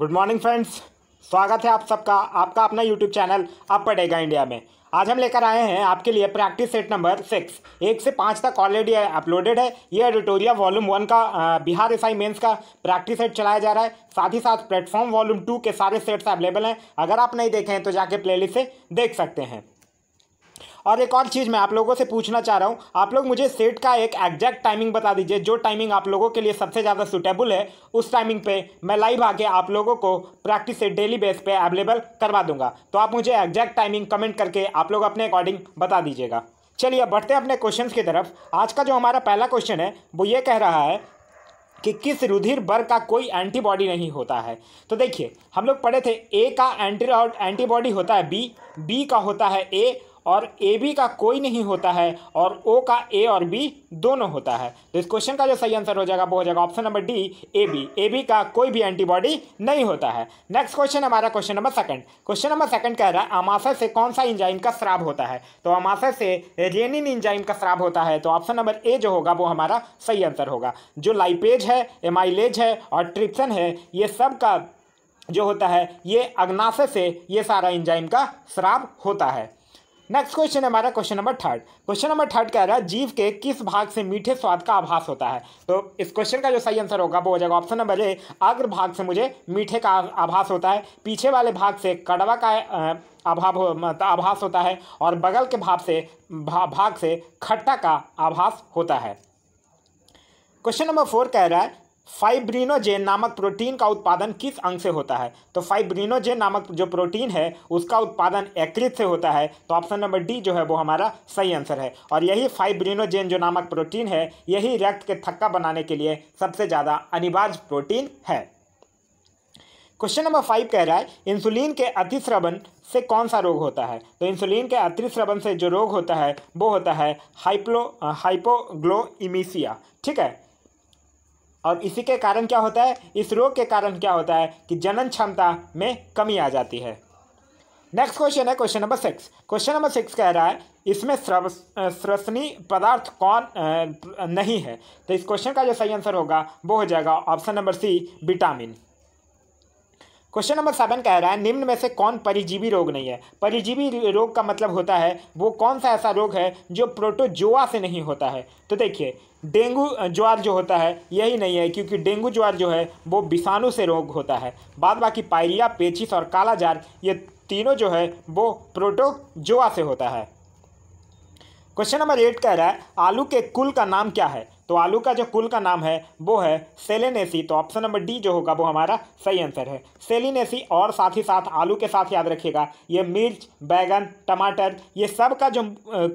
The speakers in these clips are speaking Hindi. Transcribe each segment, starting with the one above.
गुड मॉर्निंग फ्रेंड्स स्वागत है आप सबका आपका अपना यूट्यूब चैनल आप पढ़ेगा इंडिया में आज हम लेकर आए हैं आपके लिए प्रैक्टिस सेट नंबर सिक्स एक से पाँच तक ऑलरेडी अपलोडेड है ये एडिटोरियल वॉल्यूम वन का बिहार एसआई मेंस का प्रैक्टिस सेट चलाया जा रहा है साथ ही साथ प्लेटफॉर्म वॉल्यूम टू के सारे सेट्स अवेलेबल हैं अगर आप नहीं देखें तो जाके प्ले से देख सकते हैं और एक और चीज़ मैं आप लोगों से पूछना चाह रहा हूँ आप लोग मुझे सेट का एक एग्जैक्ट टाइमिंग बता दीजिए जो टाइमिंग आप लोगों के लिए सबसे ज़्यादा सुटेबल है उस टाइमिंग पे मैं लाइव आके आप लोगों को प्रैक्टिस से डेली बेस पे अवेलेबल करवा दूंगा तो आप मुझे एग्जैक्ट टाइमिंग कमेंट करके आप लोग अपने अकॉर्डिंग बता दीजिएगा चलिए बढ़ते हैं अपने क्वेश्चन की तरफ आज का जो हमारा पहला क्वेश्चन है वो ये कह रहा है कि किस रुधिर वर्ग का कोई एंटीबॉडी नहीं होता है तो देखिए हम लोग पढ़े थे ए का एंटी एंटीबॉडी होता है बी बी का होता है ए और ए बी का कोई नहीं होता है और ओ का ए और बी दोनों होता है तो इस क्वेश्चन का जो सही आंसर हो जाएगा वो हो जाएगा option number D A B A B का कोई भी एंटीबॉडी नहीं होता है नेक्स्ट क्वेश्चन हमारा question number second question number second कह रहा है अमाशय से कौन सा इंजाइम का श्राप होता है तो अमाशय से रेनिन इंजाइम का श्राप होता है तो ऑप्शन नंबर ए जो होगा वो हमारा सही आंसर होगा जो लाइपेज है एमाइलेज है और ट्रिप्सन है ये सब का जो होता है ये अग्नाशय से ये सारा इंजाइम का श्राप होता है नेक्स्ट क्वेश्चन हमारा question number third question number third कह रहा है जीव के किस भाग से मीठे स्वाद का आभास होता है तो इस क्वेश्चन का जो सही आंसर होगा वो हो जाएगा ऑप्शन नंबर ए अग्र भाग से मुझे मीठे का आभास होता है पीछे वाले भाग से कड़वा का अभाव मतलब आभास होता है और बगल के भाग से भा, भाग से खट्टा का आभास होता है क्वेश्चन नंबर फोर कह रहा है फाइब्रिनोजेन नामक प्रोटीन का उत्पादन किस अंग से होता है तो फाइब्रिनोजेन नामक जो प्रोटीन है उसका उत्पादन एकृत से होता है तो ऑप्शन नंबर डी जो है वो हमारा सही आंसर है और यही फाइब्रिनोजेन जो नामक प्रोटीन है यही रक्त के थक्का बनाने के लिए सबसे ज़्यादा अनिवार्य प्रोटीन है क्वेश्चन नंबर फाइव कह रहा है इंसुलिन के अतिश्रवण से कौन सा रोग होता है तो इंसुलिन के अतिश्रवण से जो रोग होता है वो होता है हाइप्लो हाइपोग्लोइमिसिया ठीक है और इसी के कारण क्या होता है इस रोग के कारण क्या होता है कि जनन क्षमता में कमी आ जाती है नेक्स्ट क्वेश्चन है question number six question number six कह रहा है इसमें सृसनी पदार्थ कौन नहीं है तो इस क्वेश्चन का जो सही आंसर होगा वो हो जाएगा option number C vitamin question number seven कह रहा है निम्न में से कौन परिजीवी रोग नहीं है परिजीवी रोग का मतलब होता है वो कौन सा ऐसा रोग है जो प्रोटोजोआ से नहीं होता है तो देखिए डेंगू ज्वार जो होता है यही नहीं है क्योंकि डेंगू ज्वार जो है वो विषाणु से रोग होता है बाद बाकी पायरिया पेचिस और कालाजार ये तीनों जो है वो प्रोटोजोआ से होता है क्वेश्चन नंबर एट कह रहा है आलू के कुल का नाम क्या है तो आलू का जो कुल का नाम है वो है सेलेनेसी तो ऑप्शन नंबर डी जो होगा वो हमारा सही आंसर है सेलिनेसी और साथ ही साथ आलू के साथ याद रखिएगा ये मिर्च बैगन टमाटर ये सब का जो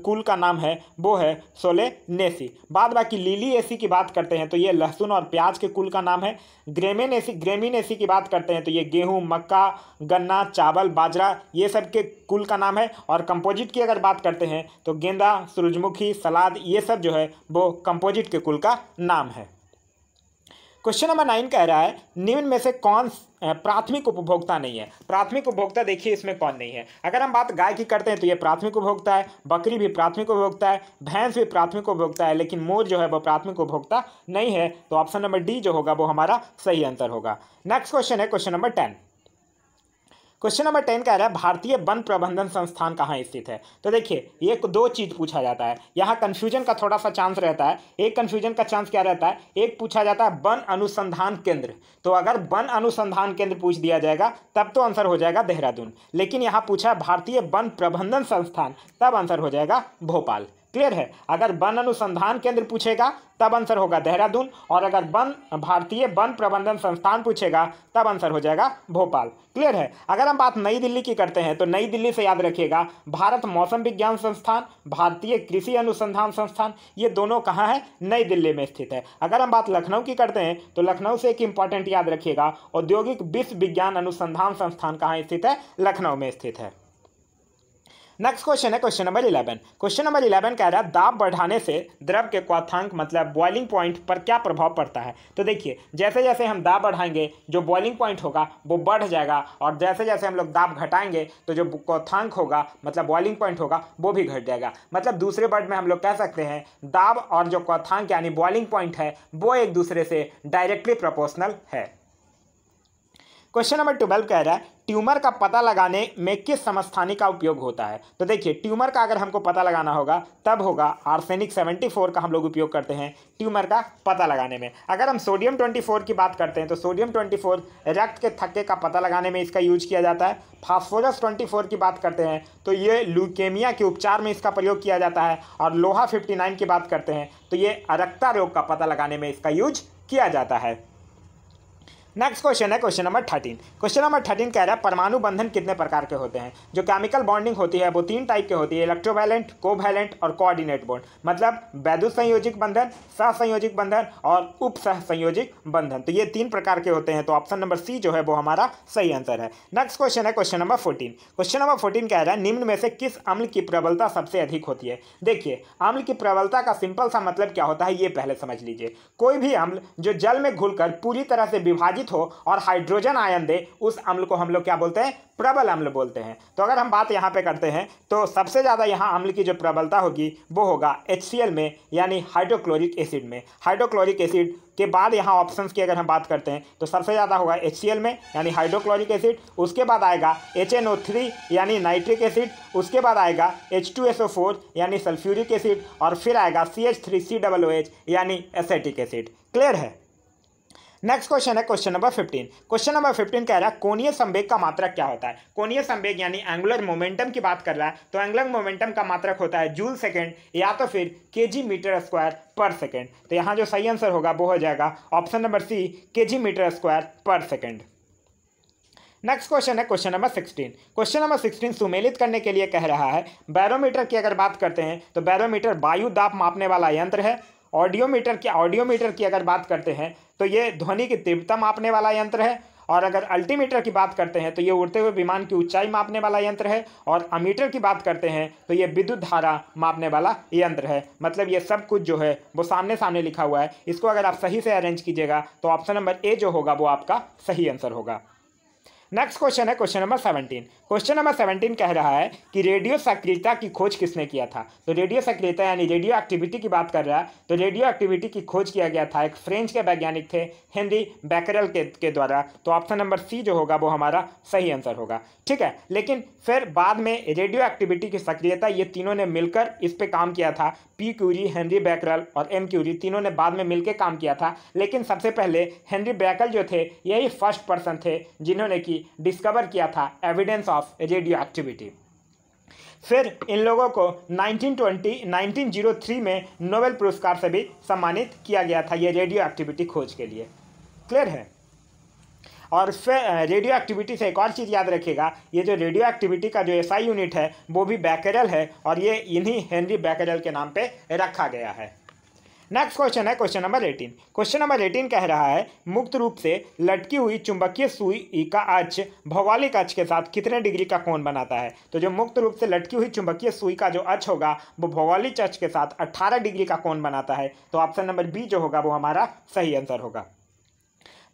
कुल का नाम है वो है सोलेनेसी बाद बाकी लीली एसी की बात करते हैं तो ये लहसुन और प्याज के कुल का नाम है ग्रेमेनेसी ग्रेमिनेसी की बात करते हैं तो ये गेहूँ मक्का गन्ना चावल बाजरा ये सब के कुल का नाम है और कंपोजिट की अगर बात करते हैं तो गेंदा सूरजमुखी सलाद ये सब जो है वो कंपोजिट के कुल का नाम है क्वेश्चन नंबर नाइन कह रहा है निम्न में से कौन प्राथमिक उपभोक्ता नहीं है प्राथमिक उपभोक्ता देखिए इसमें कौन नहीं है अगर हम बात गाय की करते हैं तो ये प्राथमिक उपभोक्ता है बकरी भी प्राथमिक उपभोक्ता है भैंस भी प्राथमिक उपभोक्ता है लेकिन मोर जो है वो प्राथमिक उपभोक्ता नहीं है तो ऑप्शन नंबर डी जो होगा वो हमारा सही आंसर होगा नेक्स्ट क्वेश्चन है question number ten question number ten कह रहा है भारतीय वन प्रबंधन संस्थान कहाँ स्थित है तो देखिए ये दो चीज़ पूछा जाता है यहाँ कन्फ्यूजन का थोड़ा सा चांस रहता है एक कन्फ्यूजन का चांस क्या रहता है एक पूछा जाता है वन अनुसंधान केंद्र तो अगर वन अनुसंधान केंद्र पूछ दिया जाएगा तब तो आंसर हो जाएगा देहरादून लेकिन यहाँ पूछा भारतीय वन प्रबंधन संस्थान तब आंसर हो जाएगा भोपाल क्लियर है अगर वन अनुसंधान केंद्र पूछेगा तब आंसर होगा देहरादून और अगर वन भारतीय वन प्रबंधन संस्थान पूछेगा तब आंसर हो जाएगा भोपाल क्लियर है अगर हम बात नई दिल्ली की करते हैं तो नई दिल्ली से याद रखिएगा भारत मौसम विज्ञान संस्थान भारतीय कृषि अनुसंधान संस्थान ये दोनों कहाँ है नई दिल्ली में स्थित है अगर हम बात लखनऊ की करते हैं तो लखनऊ से एक इंपॉर्टेंट याद रखिएगा औद्योगिक विश्व विज्ञान अनुसंधान संस्थान कहाँ स्थित है लखनऊ में स्थित है नेक्स्ट क्वेश्चन है question number eleven question number eleven कह रहा है दाब बढ़ाने से द्रव के क्वाथांक मतलब बॉइलिंग पॉइंट पर क्या प्रभाव पड़ता है तो देखिए जैसे जैसे हम दाब बढ़ाएंगे जो बॉइलिंग पॉइंट होगा वो बढ़ जाएगा और जैसे जैसे हम लोग दाब घटाएंगे तो जो क्वाथांक होगा मतलब बॉइलिंग पॉइंट होगा वो भी घट जाएगा मतलब दूसरे वर्ड में हम लोग कह सकते हैं दाब और जो क्वाथांक यानी बॉइलिंग पॉइंट है वो एक दूसरे से डायरेक्टली प्रपोर्शनल है क्वेश्चन नंबर ट्वेल्व कह रहा है ट्यूमर का पता लगाने में किस समस्थानी का उपयोग होता है तो देखिए ट्यूमर का अगर हमको पता लगाना होगा तब होगा आर्सेनिक 74 का हम लोग उपयोग करते हैं ट्यूमर का पता लगाने में अगर हम सोडियम 24 की बात करते हैं तो सोडियम 24 रक्त के थक्के का पता लगाने में इसका यूज किया जाता है फास्फोरस फोर की बात करते हैं तो ये लूकेमिया के उपचार में इसका प्रयोग किया जाता है और लोहा नाइन की बात करते हैं तो ये अरक्ता रोग का पता लगाने में इसका यूज किया जाता है नेक्स्ट क्वेश्चन है question number thirteen question number thirteen कह रहा है परमाणु बंधन कितने प्रकार के होते हैं जो केमिकल बॉन्डिंग होती है वो तीन टाइप के होती है इलेक्ट्रोवैलेंट कोवैलेंट और कोऑर्डिनेट बॉन्ड मतलब वैद्युत संयोजिक बंधन सहसंयोजिक बंधन और उप सहसंयोजिक बंधन तो ये तीन प्रकार के होते हैं तो ऑप्शन नंबर सी जो है वो हमारा सही आंसर है नेक्स्ट क्वेश्चन है question number fourteen question number fourteen कह रहा है निम्न में से किस अम्ल की प्रबलता सबसे अधिक होती है देखिए अम्ल की प्रबलता का सिंपल सा मतलब क्या होता है ये पहले समझ लीजिए कोई भी अम्ल जो जल में घुलकर पूरी तरह से विभाजित प्रभावित हो और हाइड्रोजन आयन दे उस अम्ल को हम लोग क्या बोलते हैं प्रबल अम्ल बोलते हैं तो अगर हम बात यहाँ पे करते हैं तो सबसे ज़्यादा यहाँ अम्ल की जो प्रबलता होगी वो होगा एच में यानी हाइड्रोक्लोरिक एसिड में हाइड्रोक्लोरिक एसिड के बाद यहाँ ऑप्शंस की अगर हम बात करते हैं तो सबसे ज़्यादा होगा एच में यानी हाइड्रोक्लोरिक एसिड उसके बाद आएगा एच यानी नाइट्रिक एसिड उसके बाद आएगा एच यानी सल्फ्यूरिक एसिड और फिर आएगा सी एच यानी एसेटिक एसिड क्लियर है नेक्स्ट क्वेश्चन है question number fifteen question number fifteen कह रहा है कोनीय संवेग का मात्रक क्या होता है कोनीय संवेग यानी एंगुलर मोमेंटम की बात कर रहा है तो एंगुलर मोमेंटम का मात्रक होता है जूल सेकेंड या तो फिर K G meter square per second तो यहाँ जो सही आंसर होगा वो हो जाएगा option number C K G meter square per second next question है question number sixteen question number sixteen सुमेलित करने के लिए कह रहा है बैरोमीटर की अगर बात करते हैं तो बैरोमीटर वायु दाप मापने वाला यंत्र है ऑडियोमीटर की ऑडियोमीटर की अगर बात करते हैं तो ये ध्वनि की तीव्रता मापने वाला यंत्र है और अगर अल्टीमीटर की बात करते हैं तो ये उड़ते हुए विमान की ऊंचाई मापने वाला यंत्र है और अमीटर की बात करते हैं तो ये विद्युत धारा मापने वाला यंत्र है मतलब ये सब कुछ जो है वो सामने सामने लिखा हुआ है इसको अगर आप सही से अरेंज कीजिएगा तो ऑप्शन नंबर ए जो होगा वो आपका सही आंसर होगा नेक्स्ट क्वेश्चन है question number seventeen question number seventeen कह रहा है कि रेडियो सक्रियता की खोज किसने किया था तो रेडियो सक्रियता यानी रेडियो एक्टिविटी की बात कर रहा है तो रेडियो एक्टिविटी की खोज किया गया था एक फ्रेंच के वैज्ञानिक थे हेनरी बैकरल के, के द्वारा तो ऑप्शन नंबर सी जो होगा वो हमारा सही आंसर होगा ठीक है लेकिन फिर बाद में रेडियो एक्टिविटी की सक्रियता ये तीनों ने मिलकर इस पर काम किया था पी क्यूरी हेनरी बैकरल और एम क्यूरी तीनों ने बाद में मिलकर काम किया था लेकिन सबसे पहले हेनरी बैकल जो थे यही फर्स्ट पर्सन थे जिन्होंने की की डिस्कवर किया था एविडेंस ऑफ रेडियो एक्टिविटी फिर इन लोगों को 1920 1903 में नोबेल पुरस्कार से भी सम्मानित किया गया था ये रेडियो एक्टिविटी खोज के लिए क्लियर है और फिर रेडियो एक्टिविटी से एक और चीज़ याद रखिएगा ये जो रेडियो एक्टिविटी का जो एस यूनिट है वो भी बैकरल है और ये इन्हीं हेनरी बैकरल के नाम पे रखा गया है नेक्स्ट क्वेश्चन है question number eighteen question number eighteen कह रहा है मुक्त रूप से लटकी हुई चुंबकीय सुई का अक्ष भौगोलिक अक्ष के साथ कितने डिग्री का कोण बनाता है तो जो मुक्त रूप से लटकी हुई चुंबकीय सुई का जो अक्ष होगा वो भौगोलिक अक्ष के साथ अट्ठारह डिग्री का कोण बनाता है तो ऑप्शन नंबर बी जो होगा वो हमारा सही आंसर होगा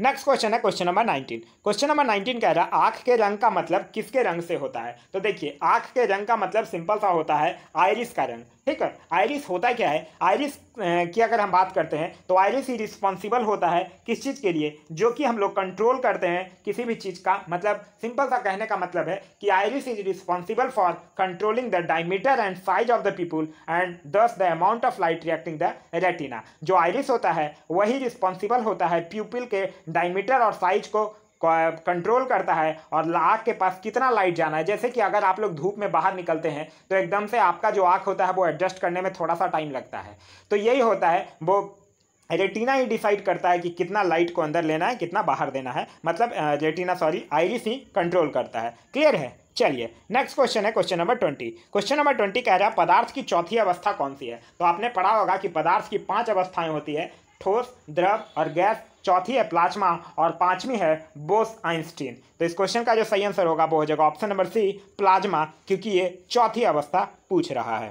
नेक्स्ट क्वेश्चन है question number nineteen question number nineteen कह रहा है आंख के रंग का मतलब किसके रंग से होता है तो देखिए आंख के रंग का मतलब सिंपल सा होता है आयरिस का रंग ठीक है आयरिस होता क्या है आयरिस की अगर हम बात करते हैं तो आयरिस ही रिस्पॉन्सिबल होता है किस चीज़ के लिए जो कि हम लोग कंट्रोल करते हैं किसी भी चीज़ का मतलब सिंपल सा कहने का मतलब है कि iris is responsible for controlling the diameter and size of the pupil and thus the amount of light reacting the retina जो आयरिस होता है वही रिस्पॉन्सिबल होता है प्यूपिल के डायमीटर और साइज को कंट्रोल करता है और आँख के पास कितना लाइट जाना है जैसे कि अगर आप लोग धूप में बाहर निकलते हैं तो एकदम से आपका जो आँख होता है वो एडजस्ट करने में थोड़ा सा टाइम लगता है तो यही होता है वो रेटिना ही डिसाइड करता है कि कितना लाइट को अंदर लेना है कितना बाहर देना है मतलब रेटिना सॉरी आईरिस ही कंट्रोल करता है क्लियर है चलिए नेक्स्ट क्वेश्चन है question number twenty question number twenty कह रहा है पदार्थ की चौथी अवस्था कौन सी है तो आपने पढ़ा होगा कि पदार्थ की पांच अवस्थाएं होती है ठोस द्रव और गैस चौथी है प्लाज्मा और पांचवी है बोस आइंस्टीन तो इस क्वेश्चन का जो सही आंसर होगा वो हो जाएगा ऑप्शन नंबर सी प्लाज्मा क्योंकि ये चौथी अवस्था पूछ रहा है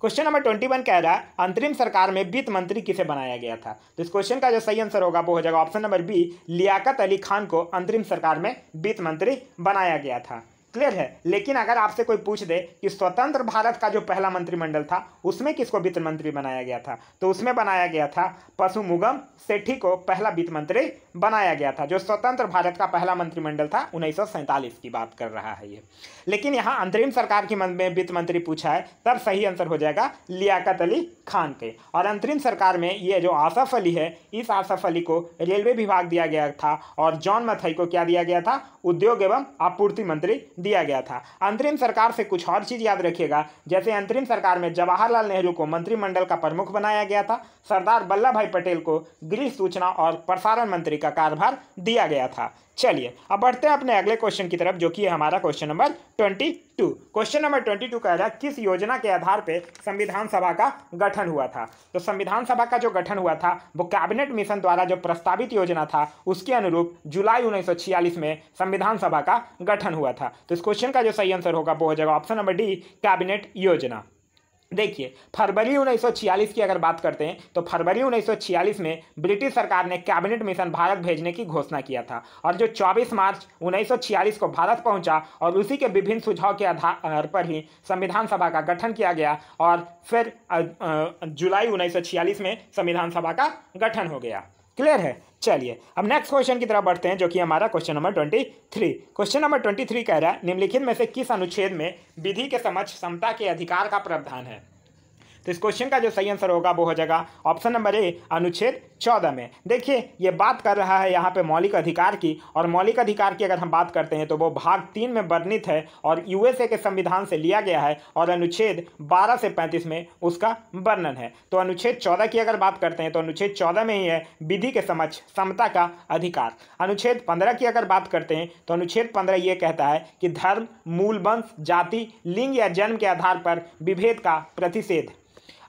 क्वेश्चन नंबर ट्वेंटी वन कह रहा है अंतरिम सरकार में वित्त मंत्री किसे बनाया गया था तो इस क्वेश्चन का जो सही आंसर होगा वो हो जाएगा option number B Liaquat Ali Khan को अंतरिम सरकार में वित्त मंत्री बनाया गया था क्लियर है लेकिन अगर आपसे कोई पूछ दे कि स्वतंत्र भारत का जो पहला मंत्रिमंडल था उसमें किसको वित्त मंत्री बनाया गया था तो उसमें बनाया गया था मुगम सेठी को पहला वित्त मंत्री बनाया गया था जो स्वतंत्र भारत का पहला मंत्रिमंडल था उन्नीस की बात कर रहा है ये लेकिन यहाँ अंतरिम सरकार की वित्त मंत्री पूछा है तब सही आंसर हो जाएगा लियाकत अली खान के और अंतरिम सरकार में ये जो आसफ अली है इस आसफ अली को रेलवे विभाग दिया गया था और जॉन मथई को क्या दिया गया था उद्योग एवं आपूर्ति मंत्री दिया गया था अंतरिम सरकार से कुछ और चीज़ याद रखिएगा जैसे अंतरिम सरकार में जवाहरलाल नेहरू को मंत्रिमंडल का प्रमुख बनाया गया था सरदार वल्लभ भाई पटेल को गृह सूचना और प्रसारण मंत्री का कार्यभार दिया गया था चलिए अब बढ़ते हैं अपने अगले क्वेश्चन की तरफ जो कि हमारा question number twenty two question number twenty two कह रहा है किस योजना के आधार पर संविधान सभा का गठन हुआ था तो संविधान सभा का जो गठन हुआ था वो कैबिनेट मिशन द्वारा जो प्रस्तावित योजना था उसके अनुरूप जुलाई उन्नीस में संविधान सभा का गठन हुआ था तो इस क्वेश्चन का जो सही आंसर होगा वो हो जाएगा ऑप्शन नंबर डी कैबिनेट योजना देखिए फरवरी 1946 की अगर बात करते हैं तो फरवरी 1946 में ब्रिटिश सरकार ने कैबिनेट मिशन भारत भेजने की घोषणा किया था और जो 24 मार्च 1946 को भारत पहुंचा और उसी के विभिन्न सुझाव के आधार पर ही संविधान सभा का गठन किया गया और फिर जुलाई 1946 में संविधान सभा का गठन हो गया क्लियर है चलिए अब नेक्स्ट क्वेश्चन की तरफ बढ़ते हैं जो कि हमारा question number twenty three question number twenty three कह रहा है निम्नलिखित में से किस अनुच्छेद में विधि के समक्ष समता के अधिकार का प्रावधान है तो इस क्वेश्चन का जो सही आंसर होगा वो हो जाएगा ऑप्शन नंबर ए अनुच्छेद चौदह में देखिए ये बात कर रहा है यहाँ पे मौलिक अधिकार की और मौलिक अधिकार की अगर हम बात करते हैं तो वो भाग तीन में वर्णित है और यूएसए के संविधान से लिया गया है और अनुच्छेद बारह से पैंतीस में उसका वर्णन है तो अनुच्छेद चौदह की अगर बात करते हैं तो अनुच्छेद चौदह में ही है विधि के समक्ष समता का अधिकार अनुच्छेद पंद्रह की अगर बात करते हैं तो अनुच्छेद पंद्रह ये कहता है कि धर्म मूलवंश जाति लिंग या जन्म के आधार पर विभेद का प्रतिषेध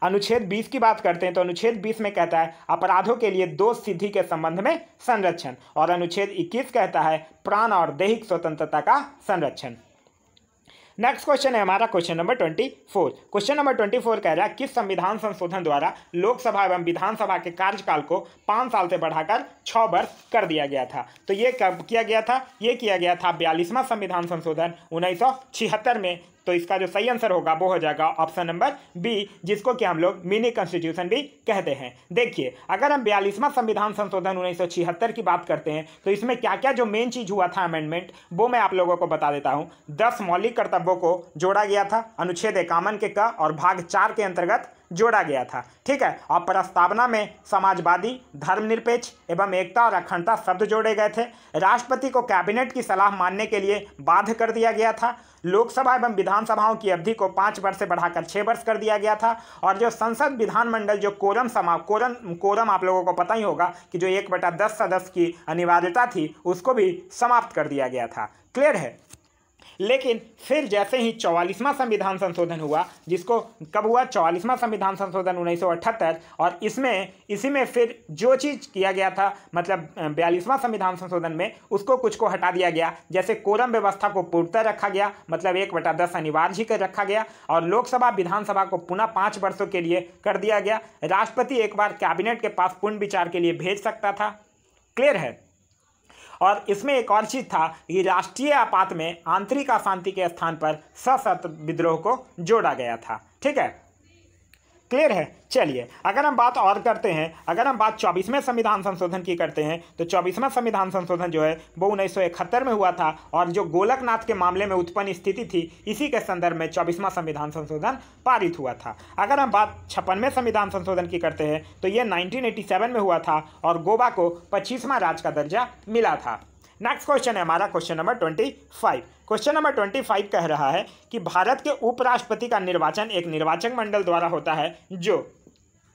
अनुच्छेद 20 की बात करते हैं तो अनुच्छेद 20 में कहता है अपराधों के लिए दो सिद्धि के संबंध में संरक्षण और अनुच्छेद 21 कहता है प्राण और दैहिक स्वतंत्रता का संरक्षण नेक्स्ट क्वेश्चन है हमारा question number twenty four question number twenty four कह रहा है किस संविधान संशोधन द्वारा लोकसभा एवं विधानसभा के कार्यकाल को पाँच साल से बढ़ाकर छः वर्ष कर दिया गया था तो ये कब किया गया था ये किया गया था बयालीसवां संविधान संशोधन उन्नीस में तो इसका जो सही आंसर होगा वो हो जाएगा ऑप्शन नंबर बी जिसको कि हम लोग मिनी कॉन्स्टिट्यूशन भी कहते हैं देखिए अगर हम बयालीसवां संविधान संशोधन उन्नीस की बात करते हैं तो इसमें क्या क्या जो मेन चीज़ हुआ था अमेंडमेंट वो मैं आप लोगों को बता देता हूँ दस मौलिक कर्तव्यों को जोड़ा गया था अनुच्छेद एकामन के क और भाग चार के अंतर्गत जोड़ा गया था ठीक है और प्रस्तावना में समाजवादी धर्मनिरपेक्ष एवं एकता और अखंडता शब्द जोड़े गए थे राष्ट्रपति को कैबिनेट की सलाह मानने के लिए बाध्य कर दिया गया था लोकसभा एवं विधानसभाओं की अवधि को पाँच वर्ष से बढ़ाकर छः वर्ष कर दिया गया था और जो संसद विधानमंडल जो कोरम समा कोरम कोरम आप लोगों को पता ही होगा कि जो एक बटा दस सदस्य की अनिवार्यता थी उसको भी समाप्त कर दिया गया था क्लियर है लेकिन फिर जैसे ही चौवालीसवां संविधान संशोधन हुआ जिसको कब हुआ चौवालीसवां संविधान संशोधन उन्नीस और इसमें इसी में फिर जो चीज़ किया गया था मतलब बयालीसवां संविधान संशोधन में उसको कुछ को हटा दिया गया जैसे कोरम व्यवस्था को पूर्णतः रखा गया मतलब एक बटा दस अनिवार्य ही कर रखा गया और लोकसभा विधानसभा को पुनः पाँच वर्षों के लिए कर दिया गया राष्ट्रपति एक बार कैबिनेट के पास पूर्ण विचार के लिए भेज सकता था क्लियर है और इसमें एक और चीज़ था कि राष्ट्रीय आपात में आंतरिक अशांति के स्थान पर सशस्त्र विद्रोह को जोड़ा गया था ठीक है क्लियर है चलिए अगर हम बात और करते हैं अगर हम बात चौबीसवें संविधान संशोधन की करते हैं तो चौबीसवां संविधान संशोधन जो है वो उन्नीस में हुआ था और जो गोलकनाथ के मामले में उत्पन्न स्थिति थी इसी के संदर्भ में चौबीसवां संविधान संशोधन पारित हुआ था अगर हम बात छप्पनवें संविधान संशोधन की करते हैं तो ये 1987 में हुआ था और गोवा को पच्चीसवां राज्य का दर्जा मिला था नेक्स्ट क्वेश्चन है हमारा question number twenty five question number twenty five कह रहा है कि भारत के उपराष्ट्रपति का निर्वाचन एक निर्वाचक मंडल द्वारा होता है जो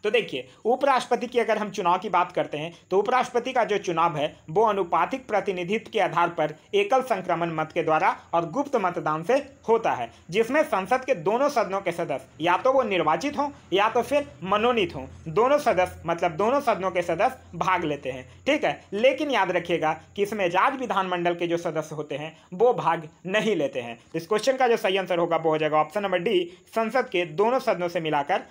तो देखिए उपराष्ट्रपति की अगर हम चुनाव की बात करते हैं तो उपराष्ट्रपति का जो चुनाव है वो अनुपातिक प्रतिनिधित्व के आधार पर एकल संक्रमण मत के द्वारा और गुप्त मतदान से होता है जिसमें संसद के दोनों सदनों के सदस्य या तो वो निर्वाचित हों या तो फिर मनोनीत हों दोनों सदस्य मतलब दोनों सदनों के सदस्य भाग लेते हैं ठीक है लेकिन याद रखिएगा कि इसमें राज्य विधानमंडल के जो सदस्य होते हैं वो भाग नहीं लेते हैं इस क्वेश्चन का जो सही आंसर होगा वो हो जाएगा ऑप्शन नंबर डी संसद के दोनों सदनों से मिलाकर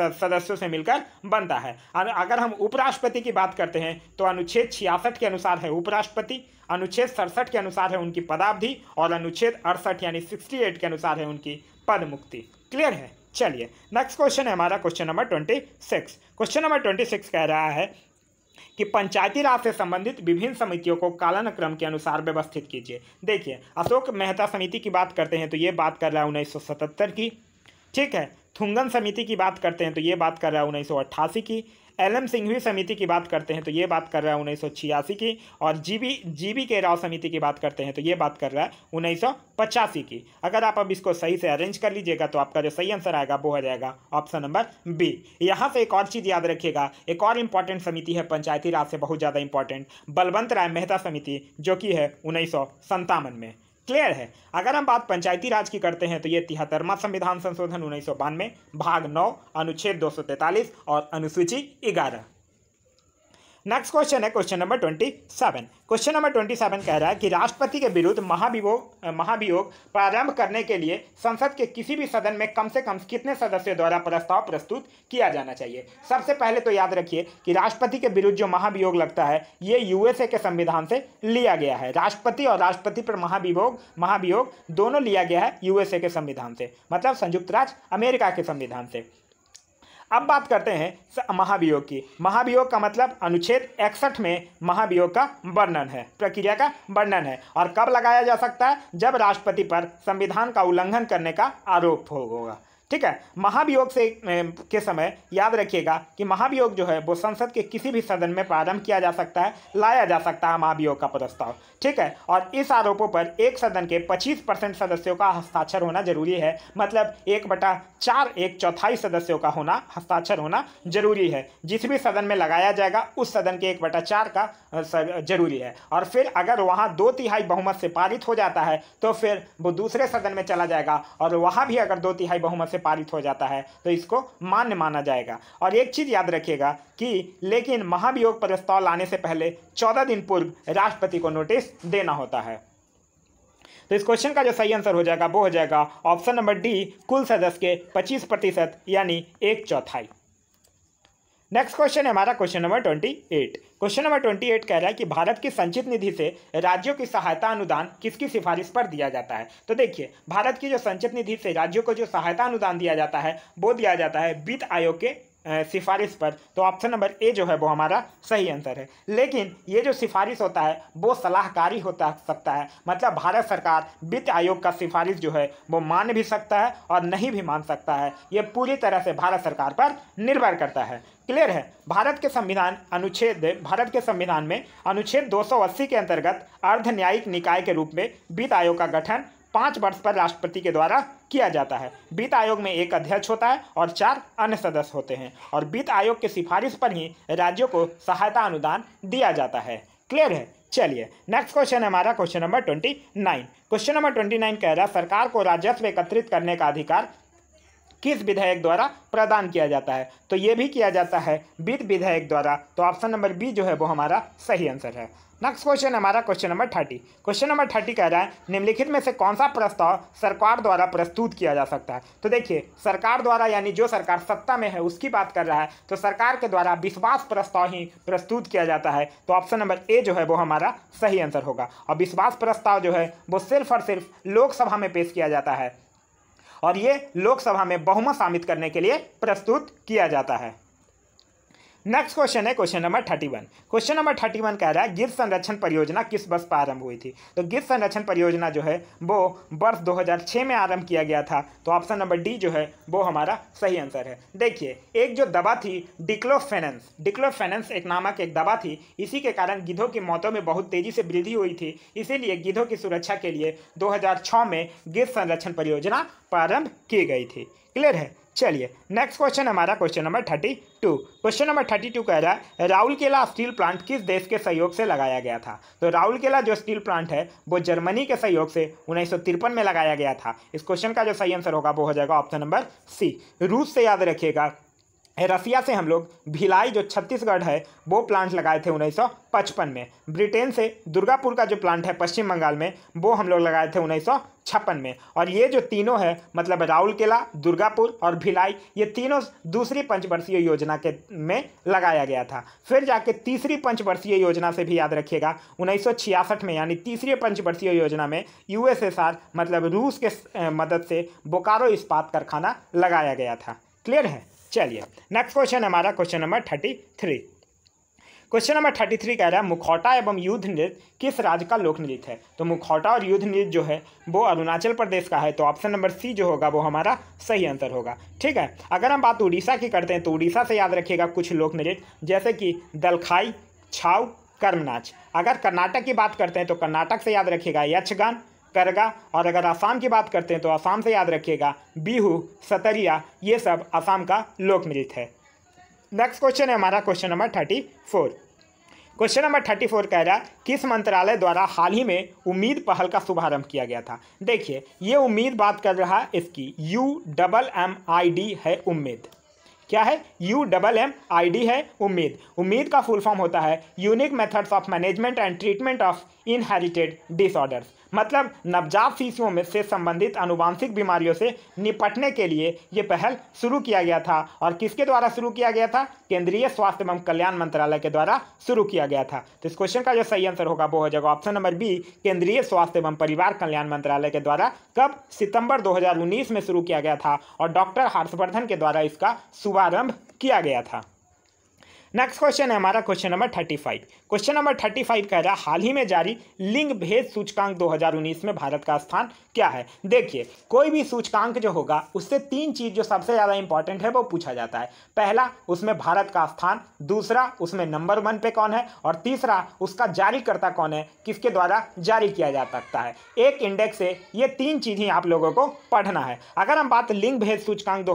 सदस्यों से मिलकर विधायक बनता है अगर हम उपराष्ट्रपति की बात करते हैं तो अनुच्छेद छियासठ के अनुसार है उपराष्ट्रपति अनुच्छेद सड़सठ के अनुसार है उनकी पदावधि और अनुच्छेद अड़सठ यानी सिक्सटी के अनुसार है उनकी पद मुक्ति क्लियर है चलिए नेक्स्ट क्वेश्चन है हमारा question number twenty six question number twenty six कह रहा है कि पंचायती राज से संबंधित विभिन्न समितियों को कालानुक्रम के अनुसार व्यवस्थित कीजिए देखिए अशोक मेहता समिति की बात करते हैं तो ये बात कर रहा है उन्नीस की ठीक है थुंगन समिति की बात करते हैं तो ये बात कर रहा है उन्नीस की एल एम सिंघवी समिति की बात करते हैं तो ये बात कर रहा है उन्नीस की और जीबी जीबी के राव समिति की बात करते हैं तो ये बात कर रहा है उन्नीस की अगर आप अब इसको सही से अरेंज कर लीजिएगा तो आपका जो सही आंसर आएगा वो हो जाएगा ऑप्शन नंबर बी यहाँ से एक और चीज़ याद रखिएगा एक और इंपॉर्टेंट समिति है पंचायती राज से बहुत ज़्यादा इंपॉर्टेंट बलवंत राय मेहता समिति जो कि है उन्नीस में क्लियर है अगर हम बात पंचायती राज की करते हैं तो ये तिहत्तरवा संविधान संशोधन उन्नीस भाग नौ अनुच्छेद दो और अनुसूची ग्यारह नेक्स्ट क्वेश्चन है question number twenty seven question number twenty seven कह रहा है कि राष्ट्रपति के विरुद्ध महाभियोग महाभियोग प्रारंभ करने के लिए संसद के किसी भी सदन में कम से कम कितने सदस्यों द्वारा प्रस्ताव प्रस्तुत किया जाना चाहिए सबसे पहले तो याद रखिए कि राष्ट्रपति के विरुद्ध जो महाभियोग लगता है ये यूएसए के संविधान से लिया गया है राष्ट्रपति और राष्ट्रपति पर महाभियोग महाभियोग दोनों लिया गया है यूएसए के संविधान से मतलब संयुक्त राज्य अमेरिका के संविधान से अब बात करते हैं महाभियोग की महाभियोग का मतलब अनुच्छेद इकसठ में महाभियोग का वर्णन है प्रक्रिया का वर्णन है और कब लगाया जा सकता है जब राष्ट्रपति पर संविधान का उल्लंघन करने का आरोप होगा ठीक है महाभियोग से के समय याद रखिएगा कि महाभियोग जो है वो संसद के किसी भी सदन में प्रारंभ किया जा सकता है लाया जा सकता है महाभियोग का प्रस्ताव ठीक है और इस आरोपों पर एक सदन के 25 परसेंट सदस्यों का हस्ताक्षर होना जरूरी है मतलब एक बटा चार एक चौथाई सदस्यों का होना हस्ताक्षर होना जरूरी है जिस भी सदन में लगाया जाएगा उस सदन के एक बटा चार का जरूरी है और फिर अगर वहाँ दो तिहाई बहुमत से पारित हो जाता है तो फिर वो दूसरे सदन में चला जाएगा और वहाँ भी अगर दो तिहाई बहुमत से पारित हो जाता है तो इसको मान्य माना जाएगा और एक चीज़ याद रखिएगा कि लेकिन महाभियोग प्रस्ताव लाने से पहले चौदह दिन पूर्व राष्ट्रपति को नोटिस देना होता है तो इस क्वेश्चन का जो सही आंसर हो जाएगा वो हो जाएगा ऑप्शन नंबर डी कुल सदस्य के 25 प्रतिशत यानी एक चौथाई नेक्स्ट क्वेश्चन है हमारा question number twenty eight question number twenty eight कह रहा है कि भारत की संचित निधि से राज्यों की सहायता अनुदान किसकी सिफारिश पर दिया जाता है तो देखिए भारत की जो संचित निधि से राज्यों को जो सहायता अनुदान दिया जाता है वो दिया जाता है वित्त आयोग के सिफारिश पर तो ऑप्शन नंबर ए जो है वो हमारा सही आंसर है लेकिन ये जो सिफारिश होता है वो सलाहकारी होता सकता है मतलब भारत सरकार वित्त आयोग का सिफारिश जो है वो मान भी सकता है और नहीं भी मान सकता है ये पूरी तरह से भारत सरकार पर निर्भर करता है क्लियर है भारत के संविधान अनुच्छेद भारत के संविधान में अनुच्छेद 280 के अंतर्गत अर्ध न्यायिक निकाय के रूप में वित्त आयोग का गठन पाँच वर्ष पर राष्ट्रपति के द्वारा किया जाता है वित्त आयोग में एक अध्यक्ष होता है और चार अन्य सदस्य होते हैं और वित्त आयोग की सिफारिश पर ही राज्यों को सहायता अनुदान दिया जाता है क्लियर है चलिए नेक्स्ट क्वेश्चन है हमारा question number twenty nine question number twenty nine कह रहा है सरकार को राजस्व एकत्रित करने का अधिकार किस विधेयक द्वारा प्रदान किया जाता है तो ये भी किया जाता है वित्त विधेयक द्वारा तो ऑप्शन नंबर बी जो है वो हमारा सही आंसर है नेक्स्ट क्वेश्चन हमारा question number thirty question number thirty कह रहा है निम्नलिखित में से कौन सा प्रस्ताव सरकार द्वारा प्रस्तुत किया जा सकता है तो देखिए सरकार द्वारा यानी जो सरकार सत्ता में है उसकी बात कर रहा है तो सरकार के द्वारा विश्वास प्रस्ताव ही प्रस्तुत किया जाता है तो ऑप्शन नंबर ए जो है वो हमारा सही आंसर होगा और विश्वास प्रस्ताव जो है वो सिर्फ और सिर्फ लोकसभा में पेश किया जाता है और ये लोकसभा में बहुमत साबित करने के लिए प्रस्तुत किया जाता है नेक्स्ट क्वेश्चन है question number thirty one question number thirty one कह रहा है गिर संरक्षण परियोजना किस वर्ष प्रारंभ हुई थी तो गिर संरक्षण परियोजना जो है वो वर्ष 2006 में आरंभ किया गया था तो ऑप्शन नंबर डी जो है वो हमारा सही आंसर है देखिए एक जो दवा थी डिक्लोफेनेंस डिक्लोफेनेंस एक नामक एक दवा थी इसी के कारण गिधों की मौतों में बहुत तेजी से वृद्धि हुई थी इसीलिए गिधों की सुरक्षा के लिए दो में गिर संरक्षण परियोजना प्रारंभ की गई थी क्लियर है चलिए नेक्स्ट क्वेश्चन हमारा question number thirty two question number thirty two कह रहा है राहुल केला स्टील प्लांट किस देश के सहयोग से लगाया गया था तो राहुल केला जो स्टील प्लांट है वो जर्मनी के सहयोग से उन्नीस में लगाया गया था इस क्वेश्चन का जो सही आंसर होगा वो हो जाएगा ऑप्शन नंबर सी रूस से याद रखिएगा रसिया से हम लोग भिलाई जो छत्तीसगढ़ है वो प्लांट लगाए थे 1955 में ब्रिटेन से दुर्गापुर का जो प्लांट है पश्चिम बंगाल में वो हम लोग लगाए थे उन्नीस छप्पन में और ये जो तीनों है मतलब राउरकेला दुर्गापुर और भिलाई ये तीनों दूसरी पंचवर्षीय योजना के में लगाया गया था फिर जाके तीसरी पंचवर्षीय योजना से भी याद रखिएगा उन्नीस में यानी तीसरी पंचवर्षीय योजना में यूएसएसआर मतलब रूस के मदद से बोकारो इस्पात कारखाना लगाया गया था क्लियर है चलिए नेक्स्ट क्वेश्चन हमारा question number thirty three question number thirty three कह रहा है मुखौटा एवं युद्ध नृत्य किस राज्य का लोक नृत्य है तो मुखौटा और युद्ध नृत्य जो है वो अरुणाचल प्रदेश का है तो ऑप्शन नंबर सी जो होगा वो हमारा सही आंसर होगा ठीक है अगर हम बात उड़ीसा की करते हैं तो उड़ीसा से याद रखिएगा कुछ लोक नृत्य जैसे कि दलखाई छाव कर्मनाच अगर कर्नाटक की बात करते हैं तो कर्नाटक से याद रखिएगा यक्षगान करगा और अगर आसाम की बात करते हैं तो आसाम से याद रखिएगा बीहू सतरिया ये सब आसाम का लोक नृत्य है नेक्स्ट क्वेश्चन है हमारा question number thirty four question number thirty four कह रहा है किस मंत्रालय द्वारा हाल ही में उम्मीद पहल का शुभारंभ किया गया था देखिए ये उम्मीद बात कर रहा है इसकी U double M I D है उम्मीद क्या है U double M I D है उम्मीद उम्मीद का फुल फॉर्म होता है unique methods of management and treatment of inherited disorders मतलब नवजात शिशुओं में से संबंधित अनुवांशिक बीमारियों से निपटने के लिए ये पहल शुरू किया गया था और किसके द्वारा शुरू किया गया था केंद्रीय स्वास्थ्य एवं कल्याण मंत्रालय के द्वारा शुरू किया गया था तो इस क्वेश्चन का जो सही आंसर होगा वो हो जाएगा ऑप्शन नंबर बी केंद्रीय स्वास्थ्य एवं परिवार कल्याण मंत्रालय के द्वारा कब सितंबर 2019 में शुरू किया गया था और डॉक्टर हर्षवर्धन के द्वारा इसका शुभारंभ किया गया था नेक्स्ट क्वेश्चन है हमारा question number thirty five question number thirty five कह रहा है हाल ही में जारी लिंग भेद सूचकांक 2019 में भारत का स्थान क्या है देखिए कोई भी सूचकांक जो होगा उससे तीन चीज़ जो सबसे ज़्यादा इंपॉर्टेंट है वो पूछा जाता है पहला उसमें भारत का स्थान दूसरा उसमें नंबर वन पे कौन है और तीसरा उसका जारीकर्ता कौन है किसके द्वारा जारी किया जा सकता है एक इंडेक्स से ये तीन चीज़ें आप लोगों को पढ़ना है अगर हम बात लिंग भेद सूचकांक दो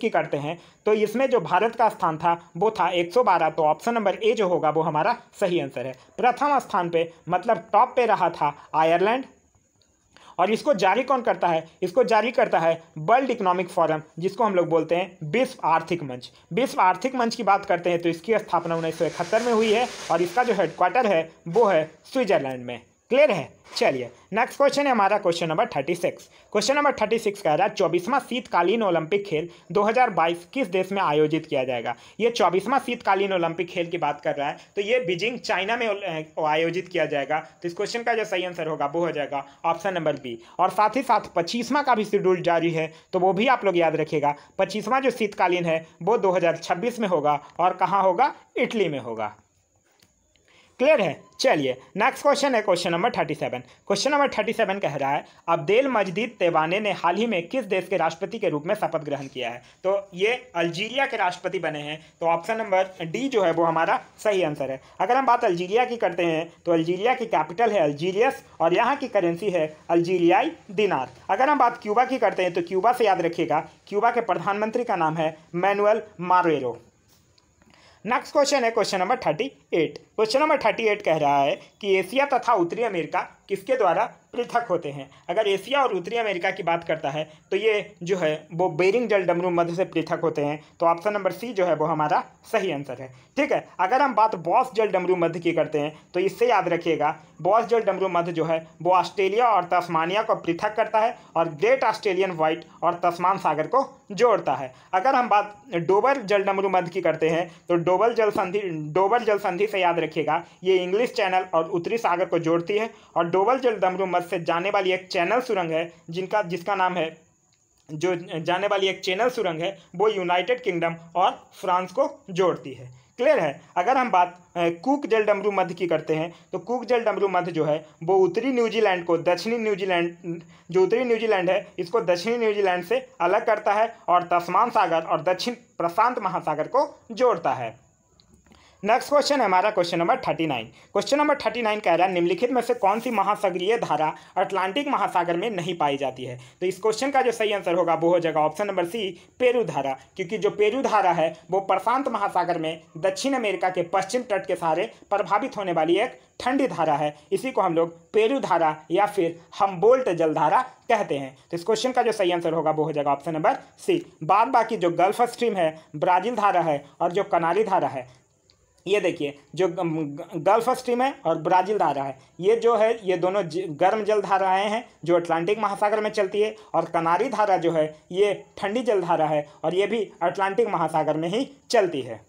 की करते हैं तो इसमें जो भारत का स्थान था वो था एक तो ऑप्शन नंबर ए जो होगा वो हमारा सही सही आंसर है प्रथम स्थान पे मतलब टॉप पे रहा था आयरलैंड और इसको जारी कौन करता है इसको जारी करता है वर्ल्ड इकोनॉमिक फोरम जिसको हम लोग बोलते हैं विश्व आर्थिक मंच विश्व आर्थिक मंच की बात करते हैं तो इसकी स्थापना उन्नीस में हुई है और इसका जो हेडक्वार्टर है वो है स्विट्जरलैंड में क्लियर है चलिए नेक्स्ट क्वेश्चन है हमारा question number thirty six question number thirty six कह रहा है चौबीसवां शीतकालीन ओलंपिक खेल 2022 किस देश में आयोजित किया जाएगा ये चौबीसवां शीतकालीन ओलंपिक खेल की बात कर रहा है तो ये बीजिंग चाइना में आयोजित किया जाएगा तो इस क्वेश्चन का जो सही आंसर होगा वो हो जाएगा ऑप्शन नंबर बी और साथ ही साथ पच्चीसवां का भी शेड्यूल जारी है तो वो भी आप लोग याद रखिएगा पच्चीसवां जो शीतकालीन है वो दो में होगा और कहाँ होगा इटली में होगा क्लियर है चलिए नेक्स्ट क्वेश्चन है question number thirty seven question number thirty seven कह रहा है अब्देल मजदीद तेवाने ने हाल ही में किस देश के राष्ट्रपति के रूप में शपथ ग्रहण किया है तो ये अल्जीरिया के राष्ट्रपति बने हैं तो ऑप्शन नंबर डी जो है वो हमारा सही आंसर है अगर हम बात अल्जीरिया की करते हैं तो अल्जीरिया की कैपिटल है अल्जीरियस और यहाँ की करेंसी है अल्जीरियाई दिनार अगर हम बात क्यूबा की करते हैं तो क्यूबा से याद रखिएगा क्यूबा के प्रधानमंत्री का नाम है मैनुअल मारेरो नेक्स्ट क्वेश्चन है question number thirty eight question number thirty eight कह रहा है कि एशिया तथा उत्तरी अमेरिका किसके द्वारा पृथक होते हैं अगर एशिया और उत्तरी अमेरिका की बात करता है तो ये जो है वो बेरिंग जल डमरू मध्य से पृथक होते हैं तो ऑप्शन नंबर सी जो है वो हमारा सही आंसर है ठीक है अगर हम बात बॉस जल डमरू मध्य की करते हैं तो इससे याद रखिएगा बॉस जल डमरू मध्य जो है वो ऑस्ट्रेलिया और तस्मानिया को पृथक करता है और ग्रेट ऑस्ट्रेलियन वाइट और तस्मान सागर को जोड़ता है अगर हम बात डोबर जल डमरू मध्य की करते हैं तो डोबल जल संधि डोबर जल संधि से याद रखिएगा ये इंग्लिश चैनल और उत्तरी सागर को जोड़ती है और डोबल जल डमरू पर से जाने वाली एक चैनल सुरंग है जिनका जिसका नाम है जो जाने वाली एक चैनल सुरंग है वो यूनाइटेड किंगडम और फ्रांस को जोड़ती है क्लियर है अगर हम बात कुक जल डमरू मध्य की करते हैं तो कुक जल डमरू मध्य जो है वो उत्तरी न्यूजीलैंड को दक्षिणी न्यूजीलैंड जो उत्तरी न्यूजीलैंड है इसको दक्षिणी न्यूजीलैंड से अलग करता है और तस्मान सागर और दक्षिण प्रशांत महासागर को जोड़ता है नेक्स्ट क्वेश्चन है हमारा question number thirty nine question number thirty nine कह रहा है निम्नलिखित में से कौन सी महासागरीय धारा अटलांटिक महासागर में नहीं पाई जाती है तो इस क्वेश्चन का जो सही आंसर होगा वो हो जाएगा ऑप्शन नंबर सी पेरू धारा क्योंकि जो पेरू धारा है वो प्रशांत महासागर में दक्षिण अमेरिका के पश्चिम तट के सहारे प्रभावित होने वाली एक ठंडी धारा है इसी को हम लोग पेरू धारा या फिर बोल्ट जलधारा कहते हैं तो इस क्वेश्चन का जो सही आंसर होगा वो हो जाएगा ऑप्शन नंबर सी बाद बाकी जो गल्फ स्ट्रीम है ब्राजील धारा है और जो कनाली धारा है ये देखिए जो गल्फ स्ट्रीम है और ब्राज़ील धारा है ये जो है ये दोनों गर्म जल धाराएँ हैं जो अटलांटिक महासागर में चलती है और कनारी धारा जो है ये ठंडी जल धारा है और ये भी अटलांटिक महासागर में ही चलती है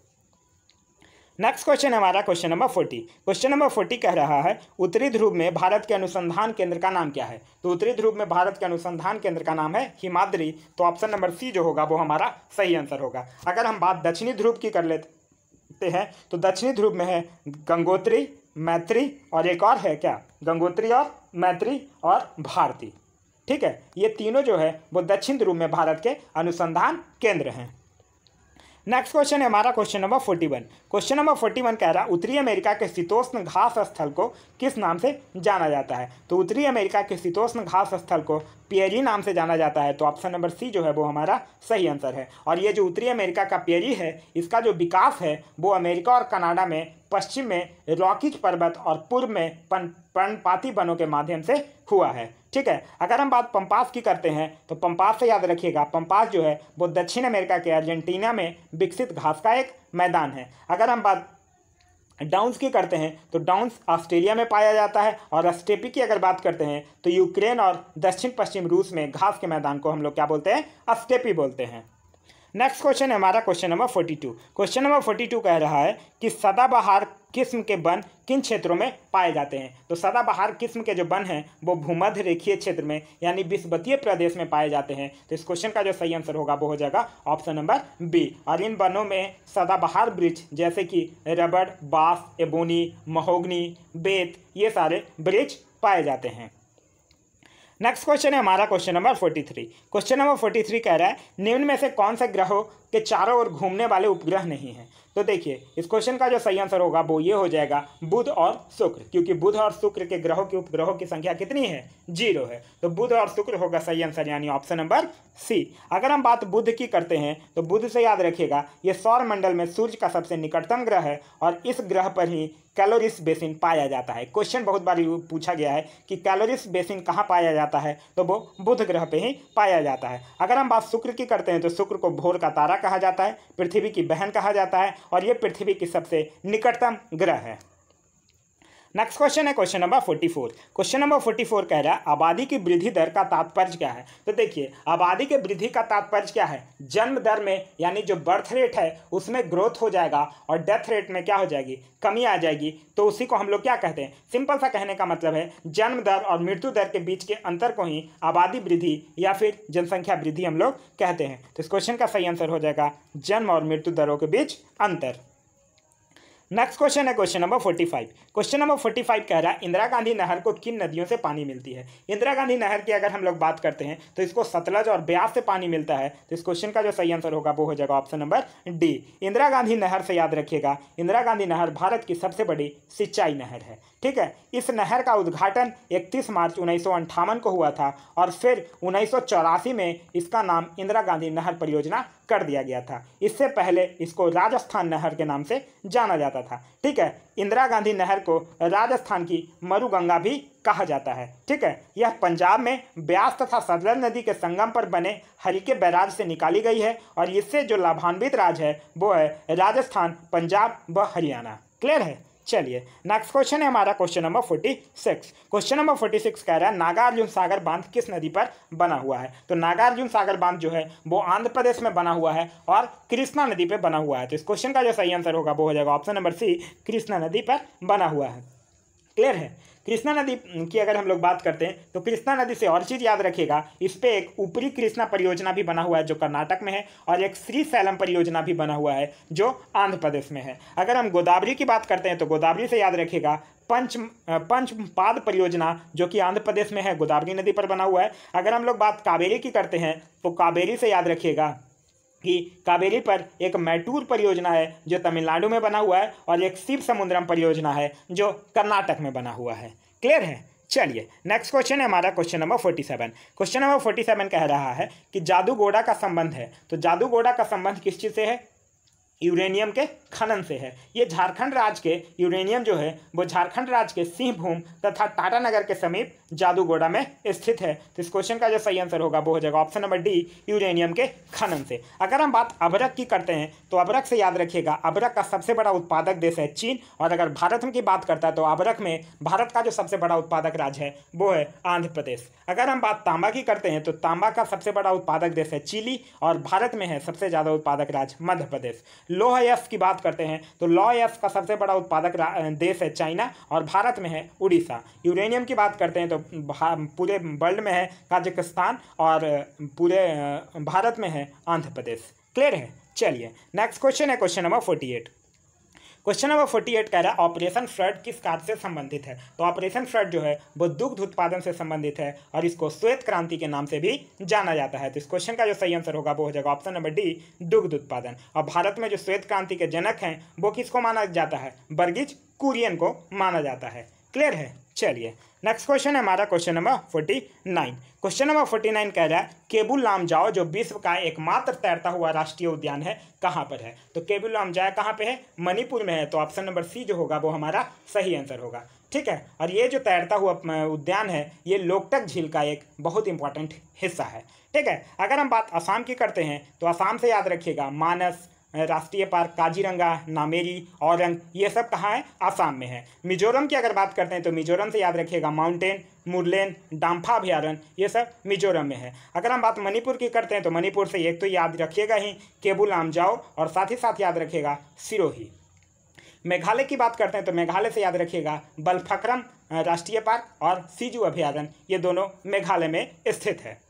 नेक्स्ट क्वेश्चन हमारा question number forty question number forty कह रहा है उत्तरी ध्रुव में भारत के अनुसंधान केंद्र का नाम क्या है तो उत्तरी ध्रुव में भारत के अनुसंधान केंद्र का नाम है हिमाद्री तो ऑप्शन नंबर सी जो होगा वो हमारा सही आंसर होगा अगर हम बात दक्षिणी ध्रुव की कर लेते सकते हैं तो दक्षिणी ध्रुव में है गंगोत्री मैत्री और एक और है क्या गंगोत्री और मैत्री और भारती ठीक है ये तीनों जो है वो दक्षिण ध्रुव में भारत के अनुसंधान केंद्र हैं नेक्स्ट क्वेश्चन है हमारा question number forty one question number forty one कह रहा है उत्तरी अमेरिका के शीतोष्ण घास स्थल को किस नाम से जाना जाता है तो उत्तरी अमेरिका के शीतोष्ण घास स्थल को पियरी नाम से जाना जाता है तो ऑप्शन नंबर सी जो है वो हमारा सही आंसर है और ये जो उत्तरी अमेरिका का पियरी है इसका जो विकास है वो अमेरिका और कनाडा में पश्चिम में रॉकीज पर्वत और पूर्व में पन पर्णपाती वनों के माध्यम से हुआ है ठीक है अगर हम बात पंपास की करते हैं तो पंपास से याद रखिएगा पंपास जो है वो दक्षिण अमेरिका के अर्जेंटीना में विकसित घास का एक मैदान है अगर हम बात डाउन्स की करते हैं तो डाउन्स ऑस्ट्रेलिया में पाया जाता है और अस्टेपी की अगर बात करते हैं तो यूक्रेन और दक्षिण पश्चिम रूस में घास के मैदान को हम लोग क्या बोलते हैं अस्टेपी बोलते हैं नेक्स्ट क्वेश्चन है हमारा question number forty two question number forty two कह रहा है कि सदाबहार किस्म के वन किन क्षेत्रों में पाए जाते हैं तो सदाबहार किस्म के जो वन हैं वो भूमध्य रेखीय क्षेत्र में यानी विस्बतीय प्रदेश में पाए जाते हैं तो इस क्वेश्चन का जो सही आंसर होगा वो हो जाएगा ऑप्शन नंबर बी और इन वनों में सदाबहार वृक्ष जैसे कि रबड़ बांस एबोनी महोगनी बेत ये सारे वृक्ष पाए जाते हैं नेक्स्ट क्वेश्चन है हमारा question number forty three question number forty three कह रहा है निम्न में से कौन सा ग्रहों के चारों ओर घूमने वाले उपग्रह नहीं है तो देखिए इस क्वेश्चन का जो सही आंसर होगा वो ये हो जाएगा बुध और शुक्र क्योंकि बुध और शुक्र के ग्रहों की उपग्रहों की संख्या कितनी है जीरो है तो बुध और शुक्र होगा सही आंसर यानी ऑप्शन नंबर सी अगर हम बात बुध की करते हैं तो बुध से याद रखिएगा ये सौर मंडल में सूर्य का सबसे निकटतम ग्रह है और इस ग्रह पर ही कैलोरिस बेसिन पाया जाता है क्वेश्चन बहुत बार पूछा गया है कि कैलोरिस बेसिन कहाँ पाया जाता है तो वो बुध ग्रह पे ही पाया जाता है अगर हम बात शुक्र की करते हैं तो शुक्र को भोर का तारा कहा जाता है पृथ्वी की बहन कहा जाता है और ये पृथ्वी की सबसे निकटतम ग्रह है नेक्स्ट क्वेश्चन है question number forty four question number forty four कह रहा है आबादी की वृद्धि दर का तात्पर्य क्या है तो देखिए आबादी के वृद्धि का तात्पर्य क्या है जन्म दर में यानी जो बर्थ रेट है उसमें ग्रोथ हो जाएगा और डेथ रेट में क्या हो जाएगी कमी आ जाएगी तो उसी को हम लोग क्या कहते हैं सिंपल सा कहने का मतलब है जन्म दर और मृत्यु दर के बीच के अंतर को ही आबादी वृद्धि या फिर जनसंख्या वृद्धि हम लोग कहते हैं तो इस क्वेश्चन का सही आंसर हो जाएगा जन्म और मृत्यु दरों के बीच अंतर नेक्स्ट क्वेश्चन है question number forty five question number forty five कह रहा है इंदिरा गांधी नहर को किन नदियों से पानी मिलती है इंदिरा गांधी नहर की अगर हम लोग बात करते हैं तो इसको सतलज और ब्यास से पानी मिलता है तो इस क्वेश्चन का जो सही आंसर होगा वो हो जाएगा option number D Indira Gandhi नहर से याद रखिएगा इंदिरा गांधी नहर भारत की सबसे बड़ी सिंचाई नहर है ठीक है इस नहर का उद्घाटन 31 मार्च उन्नीस को हुआ था और फिर उन्नीस में इसका नाम इंदिरा गांधी नहर परियोजना कर दिया गया था इससे पहले इसको राजस्थान नहर के नाम से जाना जाता था ठीक है इंदिरा गांधी नहर को राजस्थान की मरुगंगा भी कहा जाता है ठीक है यह पंजाब में ब्यास तथा सतलज नदी के संगम पर बने हरिके बैराज से निकाली गई है और इससे जो लाभान्वित राज्य है वो है राजस्थान पंजाब व हरियाणा क्लियर है चलिए नेक्स्ट क्वेश्चन है हमारा question number forty six question number forty six कह रहा है नागार्जुन सागर बांध किस नदी पर बना हुआ है तो नागार्जुन सागर बांध जो है वो आंध्र प्रदेश में बना हुआ है और कृष्णा नदी पर बना हुआ है तो इस क्वेश्चन का जो सही आंसर होगा वो हो जाएगा ऑप्शन नंबर सी कृष्णा नदी पर बना हुआ है क्लियर है कृष्णा नदी की अगर हम लोग बात करते हैं तो कृष्णा नदी से और चीज़ याद रखिएगा इस पर एक ऊपरी कृष्णा परियोजना भी बना हुआ है जो कर्नाटक में है और एक श्री सैलम परियोजना भी बना हुआ है जो आंध्र प्रदेश में है अगर हम गोदावरी की बात करते हैं तो गोदावरी से याद रखिएगा पंच पंचपाद परियोजना जो कि आंध्र प्रदेश में है गोदावरी नदी पर बना हुआ है अगर हम लोग बात कावेरी की करते हैं तो कावेरी से याद रखिएगा कि कावेरी पर एक मैटूर परियोजना है जो तमिलनाडु में बना हुआ है और एक शिव समुद्रम परियोजना है जो कर्नाटक में बना हुआ है क्लियर है चलिए नेक्स्ट क्वेश्चन है हमारा question number forty seven question number forty seven कह रहा है कि जादू गोड़ा का संबंध है तो जादू गोड़ा का संबंध किस चीज़ से है यूरेनियम के खनन से है ये झारखंड राज्य के यूरेनियम जो है वो झारखंड राज्य के सिंहभूम तथा टाटानगर के समीप जादूगोड़ा में स्थित है तो इस क्वेश्चन का जो सही आंसर होगा वो हो जाएगा ऑप्शन नंबर डी यूरेनियम के खनन से अगर हम बात अभरक की करते हैं तो अभरक से याद रखिएगा अभरक का सबसे बड़ा उत्पादक देश है चीन और अगर भारत की बात करता है तो अभरक में भारत का जो सबसे बड़ा उत्पादक राज्य है वो है आंध्र प्रदेश अगर हम बात तांबा की करते हैं तो तांबा का सबसे बड़ा उत्पादक देश है चिली और भारत में है सबसे ज़्यादा उत्पादक राज्य मध्य प्रदेश लोह यश की बात करते हैं तो लोह यश का सबसे बड़ा उत्पादक देश है चाइना और भारत में है उड़ीसा यूरेनियम की बात करते हैं तो पूरे वर्ल्ड में है कजाकिस्तान और पूरे भारत में है आंध्र प्रदेश क्लियर है चलिए नेक्स्ट क्वेश्चन है question number forty eight question number forty eight कह रहा है ऑपरेशन फ्लड किस कार्य से संबंधित है तो ऑपरेशन फ्लड जो है वो दुग्ध उत्पादन से संबंधित है और इसको श्वेत क्रांति के नाम से भी जाना जाता है तो इस क्वेश्चन का जो सही आंसर होगा वो हो जाएगा ऑप्शन नंबर डी दुग्ध उत्पादन और भारत में जो श्वेत क्रांति के जनक हैं वो किसको माना जाता है बर्गिज कुरियन को माना जाता है क्लियर है चलिए नेक्स्ट क्वेश्चन है हमारा question number forty nine question number forty nine कह रहा है केबुल लामजाओ जो विश्व का एकमात्र तैरता हुआ राष्ट्रीय उद्यान है कहाँ पर है तो केबुल लामजाओ कहाँ पे है मणिपुर में है तो ऑप्शन नंबर सी जो होगा वो हमारा सही आंसर होगा ठीक है और ये जो तैरता हुआ उद्यान है ये लोकटक झील का एक बहुत इंपॉर्टेंट हिस्सा है ठीक है अगर हम बात आसाम की करते हैं तो आसाम से याद रखिएगा मानस राष्ट्रीय पार्क काजीरंगा नामेरी औरंग ये सब कहाँ है आसाम में है मिजोरम की अगर बात करते हैं तो मिजोरम से याद रखिएगा माउंटेन मुरलेन डाम्फा अभ्यारण ये सब मिजोरम में है अगर हम बात मणिपुर की करते हैं तो मणिपुर से एक तो याद रखिएगा ही केबुल जाओ और साथ ही साथ याद रखिएगा सिरोही मेघालय की बात करते हैं तो मेघालय से याद रखिएगा बलफक्रम राष्ट्रीय पार्क और सीजू अभ्यारण ये दोनों मेघालय में स्थित है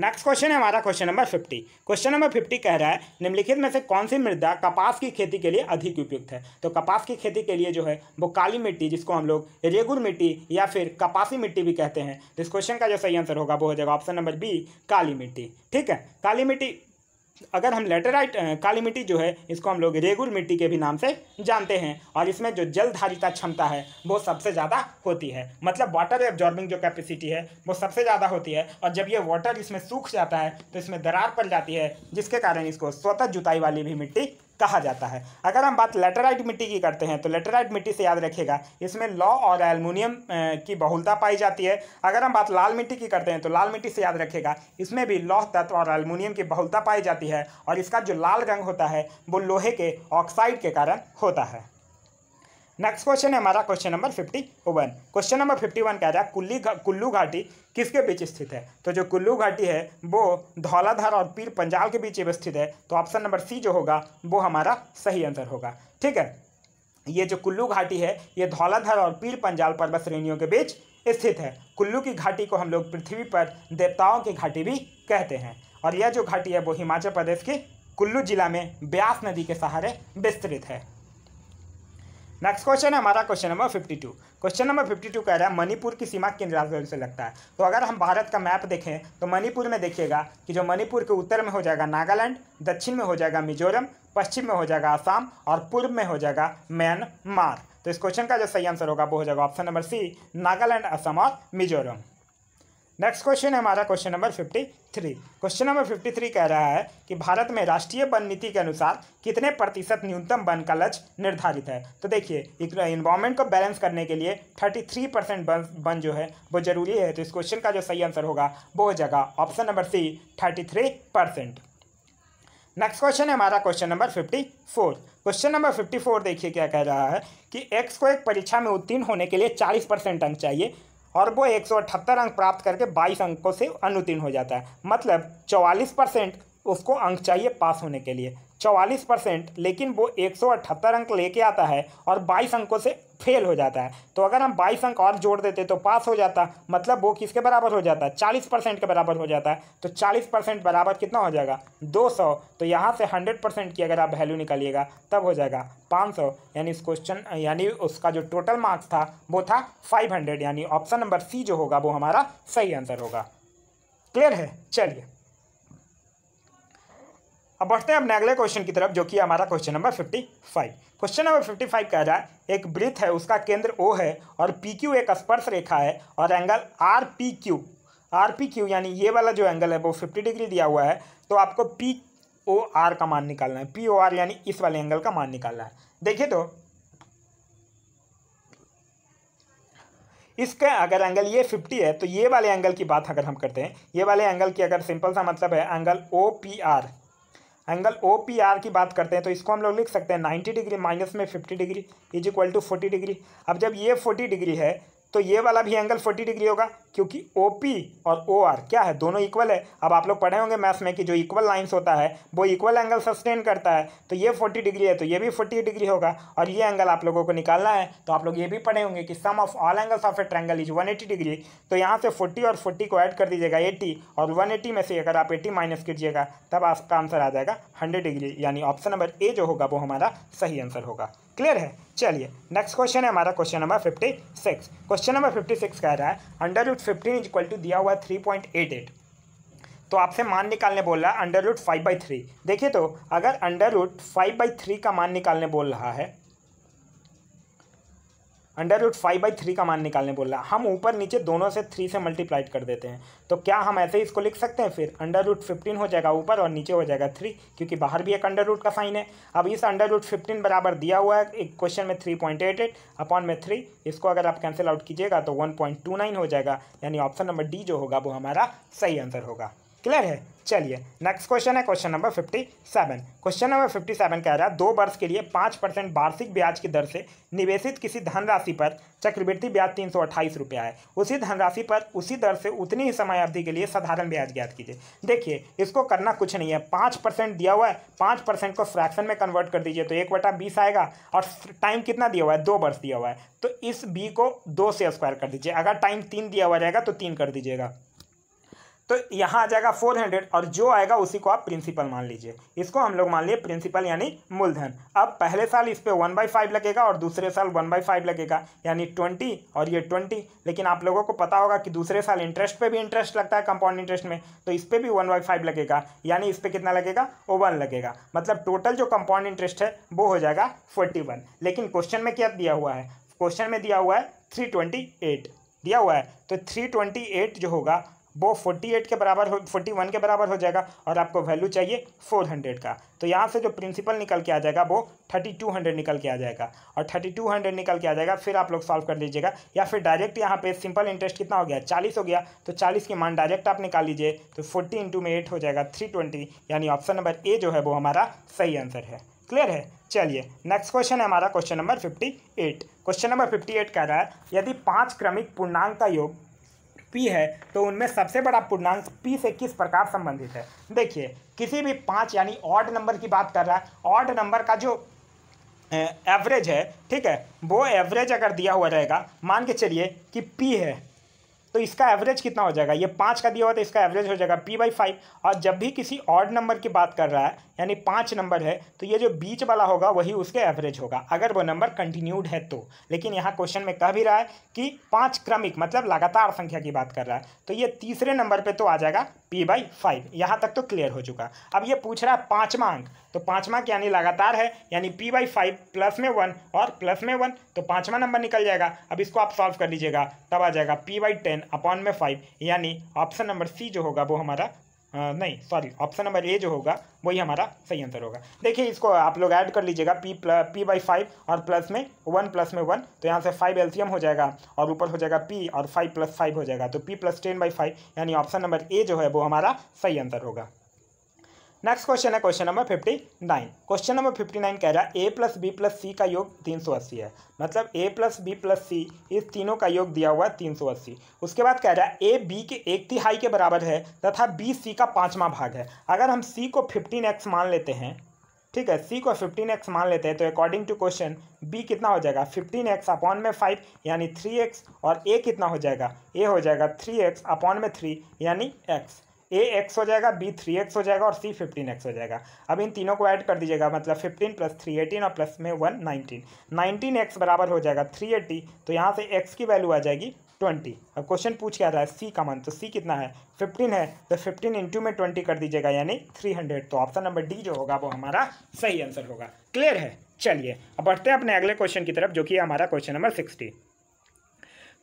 नेक्स्ट क्वेश्चन है हमारा question number fifty question number fifty कह रहा है निम्नलिखित में से कौन सी मृदा कपास की खेती के लिए अधिक उपयुक्त है तो कपास की खेती के लिए जो है वो काली मिट्टी जिसको हम लोग रेगुर मिट्टी या फिर कपासी मिट्टी भी कहते हैं तो इस क्वेश्चन का जो सही आंसर होगा वो हो जाएगा ऑप्शन नंबर बी काली मिट्टी ठीक है काली मिट्टी अगर हम लेटेराइट काली मिट्टी जो है इसको हम लोग रेगुल मिट्टी के भी नाम से जानते हैं और इसमें जो जलधारिता क्षमता है वो सबसे ज़्यादा होती है मतलब वाटर एब्जॉर्बिंग जो कैपेसिटी है वो सबसे ज़्यादा होती है और जब ये वाटर इसमें सूख जाता है तो इसमें दरार पड़ जाती है जिसके कारण इसको स्वतः जुताई वाली भी मिट्टी कहा जाता है अगर हम बात लेटराइट मिट्टी की करते हैं तो लेटराइट मिट्टी से याद रखिएगा इसमें लॉ और एलमिनियम की बहुलता पाई जाती है अगर हम बात लाल मिट्टी की करते हैं तो लाल मिट्टी से याद रखिएगा इसमें भी लौह तत्व और एलमिनियम की बहुलता पाई जाती है और इसका जो लाल रंग होता है वो लोहे के ऑक्साइड के कारण होता है नेक्स्ट क्वेश्चन है हमारा question number fifty one question number fifty one कह रहा है कुल्ली घा, कुल्लू घाटी किसके बीच स्थित है तो जो कुल्लू घाटी है वो धौलाधार और पीर पंजाल के बीच स्थित है तो ऑप्शन नंबर सी जो होगा वो हमारा सही आंसर होगा ठीक है ये जो कुल्लू घाटी है ये धौलाधर और पीर पंजाल पर्वत श्रेणियों के बीच स्थित है कुल्लू की घाटी को हम लोग पृथ्वी पर देवताओं की घाटी भी कहते हैं और यह जो घाटी है वो हिमाचल प्रदेश के कुल्लू जिला में ब्यास नदी के सहारे विस्तृत है नेक्स्ट क्वेश्चन है हमारा question number fifty two question number fifty two कह रहा है मणिपुर की सीमा किन राज्यों से लगता है तो अगर हम भारत का मैप देखें तो मणिपुर में देखिएगा कि जो मणिपुर के उत्तर में हो जाएगा नागालैंड दक्षिण में हो जाएगा मिजोरम पश्चिम में हो जाएगा आसाम और पूर्व में हो जाएगा म्यांमार तो इस क्वेश्चन का जो सही आंसर होगा वो हो जाएगा option number C Nagaland Assam और मिजोरम नेक्स्ट क्वेश्चन है हमारा question number fifty three question number fifty three कह रहा है कि भारत में राष्ट्रीय वन नीति के अनुसार कितने प्रतिशत न्यूनतम वन का लक्ष्य निर्धारित है तो देखिए इन्वायरमेंट को बैलेंस करने के लिए thirty three percent one one जो है वो जरूरी है तो इस क्वेश्चन का जो सही आंसर होगा वो हो जाएगा option number C thirty three percent next question है हमारा question number fifty four question number fifty four देखिए क्या कह रहा है कि एक्स को एक परीक्षा में उत्तीर्ण होने के लिए चालीस परसेंट अंक चाहिए और वो एक अंक प्राप्त करके बाईस अंकों से अनुतीर्ण हो जाता है मतलब चौवालीस परसेंट उसको अंक चाहिए पास होने के लिए चौवालीस परसेंट लेकिन वो एक सौ अठहत्तर अंक लेके आता है और बाईस अंकों से फेल हो जाता है तो अगर हम बाईस अंक और जोड़ देते तो पास हो जाता मतलब वो किसके बराबर हो जाता है चालीस परसेंट के बराबर हो जाता है तो चालीस परसेंट बराबर कितना हो जाएगा दो सौ तो यहाँ से हंड्रेड परसेंट की अगर आप वैल्यू निकालिएगा तब हो जाएगा पाँच सौ यानी इस क्वेश्चन यानी उसका जो टोटल मार्क्स था वो था फाइव हंड्रेड यानी ऑप्शन नंबर सी जो होगा वो हमारा सही आंसर होगा क्लियर है चलिए अब बढ़ते हैं अपने अगले क्वेश्चन की तरफ जो कि हमारा question number fifty five question number fifty five कह रहा है एक वृत्त है उसका केंद्र ओ है और पी क्यू एक स्पर्श रेखा है और angle R P Q R P Q यानी ये वाला जो एंगल है वो फिफ्टी डिग्री दिया हुआ है तो आपको पी ओ आर का मान निकालना है पी ओ आर यानी इस वाले एंगल का मान निकालना है देखिए तो इसका अगर एंगल ये 50 है तो ये वाले एंगल की बात अगर हम करते हैं ये वाले एंगल की अगर सिंपल सा मतलब है angle O P R angle O P R की बात करते हैं तो इसको हम लोग लिख सकते हैं नाइन्टी डिग्री माइनस में fifty degree is equal to forty degree अब जब ये फोर्टी डिग्री है तो ये वाला भी एंगल 40 डिग्री होगा क्योंकि ओ पी और ओ आर क्या है दोनों इक्वल है अब आप लोग पढ़े होंगे मैथ्स में कि जो इक्वल लाइंस होता है वो इक्वल एंगल सस्टेन करता है तो ये 40 डिग्री है तो ये भी 40 डिग्री होगा और ये एंगल आप लोगों को निकालना है तो आप लोग ये भी पढ़े होंगे कि sum of all angles of a triangle is eighty degree तो यहाँ से फोर्टी और फोर्टी को ऐड कर दीजिएगा एट्टी और एटी में से अगर आप एटी माइनस कीजिएगा तब आपका आंसर आ जाएगा हंड्रेड डिग्री यानी ऑप्शन नंबर ए जो होगा वो हमारा सही आंसर होगा क्लियर है चलिए नेक्स्ट क्वेश्चन है हमारा question number fifty six question number fifty six कह रहा है under root fifteen is equal to दिया हुआ थ्री पॉइंट एट एट तो आपसे मान निकालने बोल रहा है under root five by three देखिए तो अगर under root five by three का मान निकालने बोल रहा है under root five by three का मान निकालने बोल रहा है हम ऊपर नीचे दोनों से थ्री से मल्टीप्लाइड कर देते हैं तो क्या हम ऐसे ही इसको लिख सकते हैं फिर अंडर रूट फिफ्टीन हो जाएगा ऊपर और नीचे हो जाएगा थ्री क्योंकि बाहर भी एक अंडर रूट का साइन है अब इस अंडर रूट फिफ्टीन बराबर दिया हुआ है एक क्वेश्चन में three point eight eight upon में थ्री इसको अगर आप कैंसिल आउट कीजिएगा तो वन पॉइंट टू नाइन हो जाएगा यानी ऑप्शन नंबर डी जो होगा वो हमारा सही आंसर होगा क्लियर है चलिए नेक्स्ट क्वेश्चन है question number fifty seven question number fifty seven कह रहा है दो वर्ष के लिए पाँच परसेंट वार्षिक ब्याज की दर से निवेशित किसी धनराशि पर चक्रवृद्धि ब्याज तीन सौ अट्ठाईस रुपया है उसी धनराशि पर उसी दर से उतनी ही समय अवधि के लिए साधारण ब्याज ज्ञात कीजिए देखिए इसको करना कुछ नहीं है पाँच परसेंट दिया हुआ है पाँच परसेंट को फ्रैक्शन में कन्वर्ट कर दीजिए तो एक वटा बीस आएगा और टाइम कितना दिया हुआ है दो वर्ष दिया हुआ है तो इस बी को दो से स्क्वायर कर दीजिए अगर टाइम तीन दिया हुआ रहेगा तो तीन कर दीजिएगा तो यहाँ आ जाएगा फोर हंड्रेड और जो आएगा उसी को आप प्रिंसिपल मान लीजिए इसको हम लोग मान लिए प्रिंसिपल यानी मूलधन अब पहले साल इस पर वन बाई फाइव लगेगा और दूसरे साल वन बाई फाइव लगेगा यानी ट्वेंटी और ये ट्वेंटी लेकिन आप लोगों को पता होगा कि दूसरे साल इंटरेस्ट पे भी इंटरेस्ट लगता है कंपाउंड इंटरेस्ट में तो इस पर भी वन बाई फाइव लगेगा यानी इस पर कितना लगेगा वो वन लगेगा मतलब टोटल जो कंपाउंड इंटरेस्ट है वो हो जाएगा फोर्टी वन लेकिन क्वेश्चन में क्या दिया हुआ है क्वेश्चन में दिया हुआ है थ्री ट्वेंटी एट दिया हुआ है तो थ्री ट्वेंटी एट जो होगा वो फोर्टी एट के बराबर हो फोर्टी वन के बराबर हो जाएगा और आपको वैल्यू चाहिए फोर हंड्रेड का तो यहाँ से जो प्रिंसिपल निकल के आ जाएगा वो थर्टी टू हंड्रेड निकल के आ जाएगा और थर्टी टू हंड्रेड निकल के आ जाएगा फिर आप लोग सॉल्व कर लीजिएगा या फिर डायरेक्ट यहाँ पे सिंपल इंटरेस्ट कितना हो गया चालीस हो गया तो चालीस की मान डायरेक्ट आप निकाल लीजिए तो फोर्टी इंटू में एट हो जाएगा थ्री ट्वेंटी यानी ऑप्शन नंबर ए जो है वो हमारा सही आंसर है क्लियर है चलिए नेक्स्ट क्वेश्चन है हमारा question number fifty eight question number fifty eight कह रहा है यदि पाँच क्रमिक पूर्णांक का योग पी है तो उनमें सबसे बड़ा पूर्णांक पी से किस प्रकार संबंधित है देखिए किसी भी पाँच यानी ऑड नंबर की बात कर रहा है ऑड नंबर का जो एवरेज है ठीक है वो एवरेज अगर दिया हुआ रहेगा मान के चलिए कि पी है तो इसका एवरेज कितना हो जाएगा ये पाँच का दिया हुआ तो इसका एवरेज हो जाएगा पी बाई फाइव और जब भी किसी ऑड नंबर की बात कर रहा है यानी पाँच नंबर है तो ये जो बीच वाला होगा वही उसके एवरेज होगा अगर वो नंबर कंटिन्यूड है तो लेकिन यहाँ क्वेश्चन में कह भी रहा है कि पाँच क्रमिक मतलब लगातार संख्या की बात कर रहा है तो ये तीसरे नंबर पर तो आ जाएगा पी बाई फाइव यहाँ तक तो क्लियर हो चुका अब ये पूछ रहा है पाँचवा अंक तो पाँचवा यानी लगातार है यानी पी बाई फाइव प्लस में वन और प्लस में वन तो पाँचवा नंबर निकल जाएगा अब इसको आप सॉल्व कर लीजिएगा तब आ जाएगा पी बाई टेन अपॉन में फाइव यानी ऑप्शन नंबर सी जो होगा वो हमारा आ, नहीं सॉरी ऑप्शन नंबर ए जो होगा वही हमारा सही आंसर होगा देखिए इसको आप लोग ऐड कर लीजिएगा पी प्ल पी बाई फाइव और प्लस में वन प्लस में वन तो यहाँ से फाइव एल्सियम हो जाएगा और ऊपर हो जाएगा पी और फाइव प्लस फाइव हो जाएगा तो P plus ten by five यानी ऑप्शन नंबर ए जो है वो हमारा सही आंसर होगा नेक्स्ट क्वेश्चन है question number fifty nine question number fifty nine कह रहा है A plus B plus C का योग तीन सौ अस्सी है मतलब A plus B plus C इस तीनों का योग दिया हुआ है तीन सौ अस्सी उसके बाद कह रहा है ए बी के एक तिहाई के बराबर है तथा बी सी का पाँचवा भाग है अगर हम सी को फिफ्टीन एक्स मान लेते हैं ठीक है सी को फिफ्टीन एक्स मान लेते हैं तो अकॉर्डिंग टू क्वेश्चन बी कितना हो जाएगा फिफ्टीन एक्स अपॉन में फाइव यानी थ्री एक्स और ए कितना हो जाएगा ए हो जाएगा थ्री एक्स अपॉन में थ्री यानी एक्स ए एक्स हो जाएगा बी थ्री एक्स हो जाएगा और सी फिफ्टीन एक्स हो जाएगा अब इन तीनों को ऐड कर दीजिएगा मतलब फिफ्टीन प्लस थ्री एटीन और प्लस में वन नाइनटीन नाइनटीन एक्स बराबर हो जाएगा थ्री एटी तो यहाँ से एक्स की वैल्यू आ जाएगी ट्वेंटी अब क्वेश्चन पूछ आ रहा है सी का मन तो सी कितना है फिफ्टीन है तो फिफ्टीन इंटू में ट्वेंटी कर दीजिएगा यानी थ्री हंड्रेड तो ऑप्शन नंबर डी जो होगा वो हमारा सही आंसर होगा क्लियर है चलिए अब बढ़ते हैं अपने अगले क्वेश्चन की तरफ जो कि हमारा question number sixty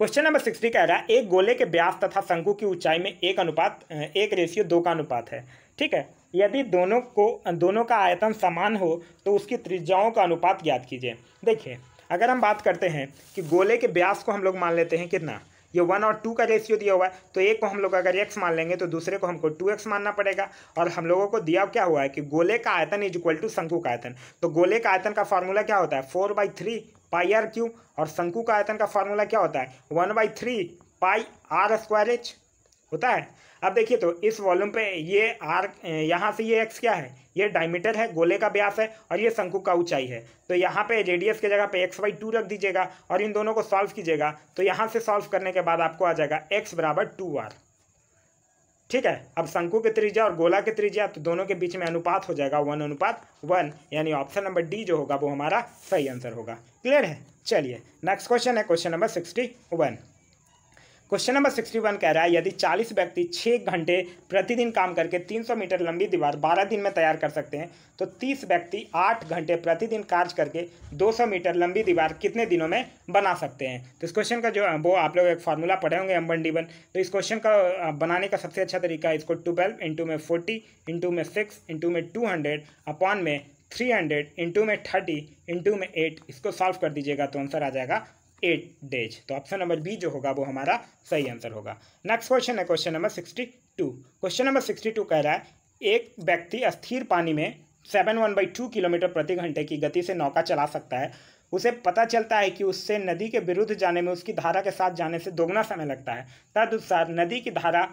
question number sixty कह रहा है एक गोले के ब्यास तथा शंकु की ऊंचाई में एक अनुपात एक रेशियो दो का अनुपात है ठीक है यदि दोनों को दोनों का आयतन समान हो तो उसकी त्रिज्याओं का अनुपात ज्ञात कीजिए देखिए अगर हम बात करते हैं कि गोले के ब्यास को हम लोग मान लेते हैं कितना ये वन और टू का रेशियो दिया हुआ है तो एक को हम लोग अगर एक्स मान लेंगे तो दूसरे को हमको टू एक्स मानना पड़ेगा और हम लोगों को दिया क्या हुआ है कि गोले का आयतन इज इक्वल टू शंकु का आयतन तो गोले का आयतन का फार्मूला क्या होता है four by three pi R cube और शंकु का आयतन का फॉर्मूला क्या होता है one by three pi R square H होता है अब देखिए तो इस वॉल्यूम पे ये आर यहाँ से ये एक्स क्या है ये डायमीटर है गोले का व्यास है और ये शंकु का ऊंचाई है तो यहाँ पे रेडियस की जगह पे एक्स बाई टू रख दीजिएगा और इन दोनों को सॉल्व कीजिएगा तो यहाँ से सॉल्व करने के बाद आपको आ जाएगा एक्स बराबर टू आर ठीक है अब शंकु के त्रिज्या और गोला के त्रिज्या तो दोनों के बीच में अनुपात हो जाएगा वन अनुपात वन यानी ऑप्शन नंबर डी जो होगा वो हमारा सही आंसर होगा क्लियर है चलिए नेक्स्ट क्वेश्चन है question number sixty one question number sixty one कह रहा है यदि चालीस व्यक्ति छः घंटे प्रतिदिन काम करके तीन सौ मीटर लंबी दीवार बारह दिन में तैयार कर सकते हैं तो तीस व्यक्ति आठ घंटे प्रतिदिन कार्य करके दो सौ मीटर लंबी दीवार कितने दिनों में बना सकते हैं तो इस क्वेश्चन का जो वो आप लोग एक फार्मूला पढ़े होंगे एम वन डी वन तो इस क्वेश्चन का बनाने का सबसे अच्छा तरीका है इसको ट्वेल्व इंटू में फोर्टी इंटू में सिक्स इंटू में टू हंड्रेड अपॉन में थ्री हंड्रेड इंटू में थर्टी इंटू में एट इसको सॉल्व कर दीजिएगा तो आंसर आ जाएगा एट डेज तो ऑप्शन नंबर बी जो होगा वो हमारा सही आंसर होगा नेक्स्ट क्वेश्चन है question number sixty two question number sixty two कह रहा है एक व्यक्ति अस्थिर पानी में seven one by two kilometre प्रति घंटे की गति से नौका चला सकता है उसे पता चलता है कि उससे नदी के विरुद्ध जाने में उसकी धारा के साथ जाने से दोगुना समय लगता है तदनुसार नदी की धारा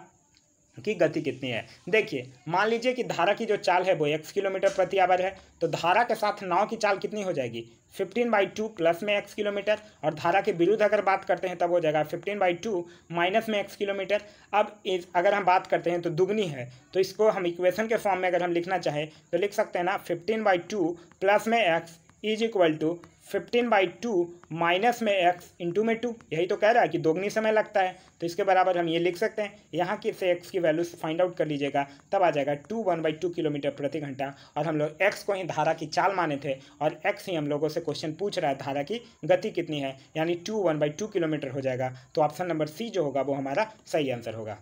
कि गति कितनी है देखिए मान लीजिए कि धारा की जो चाल है वो एक्स किलोमीटर प्रति आवर है तो धारा के साथ नाव की चाल कितनी हो जाएगी 15 बाई टू प्लस में एक्स किलोमीटर और धारा के विरुद्ध अगर बात करते हैं तब हो जाएगा 15 बाई टू माइनस में एक्स किलोमीटर अब इस अगर हम बात करते हैं तो दुगनी है तो इसको हम इक्वेशन के फॉर्म में अगर हम लिखना चाहें तो लिख सकते हैं ना फिफ्टीन बाई टू प्लस में X is equal to fifteen by two minus में एक्स इंटू में टू यही तो कह रहा है कि दोगुनी समय लगता है तो इसके बराबर हम ये लिख सकते हैं यहाँ की से एक्स की वैल्यू फाइंड आउट कर लीजिएगा तब आ जाएगा two one by two kilometre प्रति घंटा और हम लोग एक्स को ही धारा की चाल माने थे और एक्स ही हम लोगों से क्वेश्चन पूछ रहा है धारा की गति कितनी है यानी two one by two kilometre हो जाएगा तो ऑप्शन नंबर सी जो होगा वो हमारा सही आंसर होगा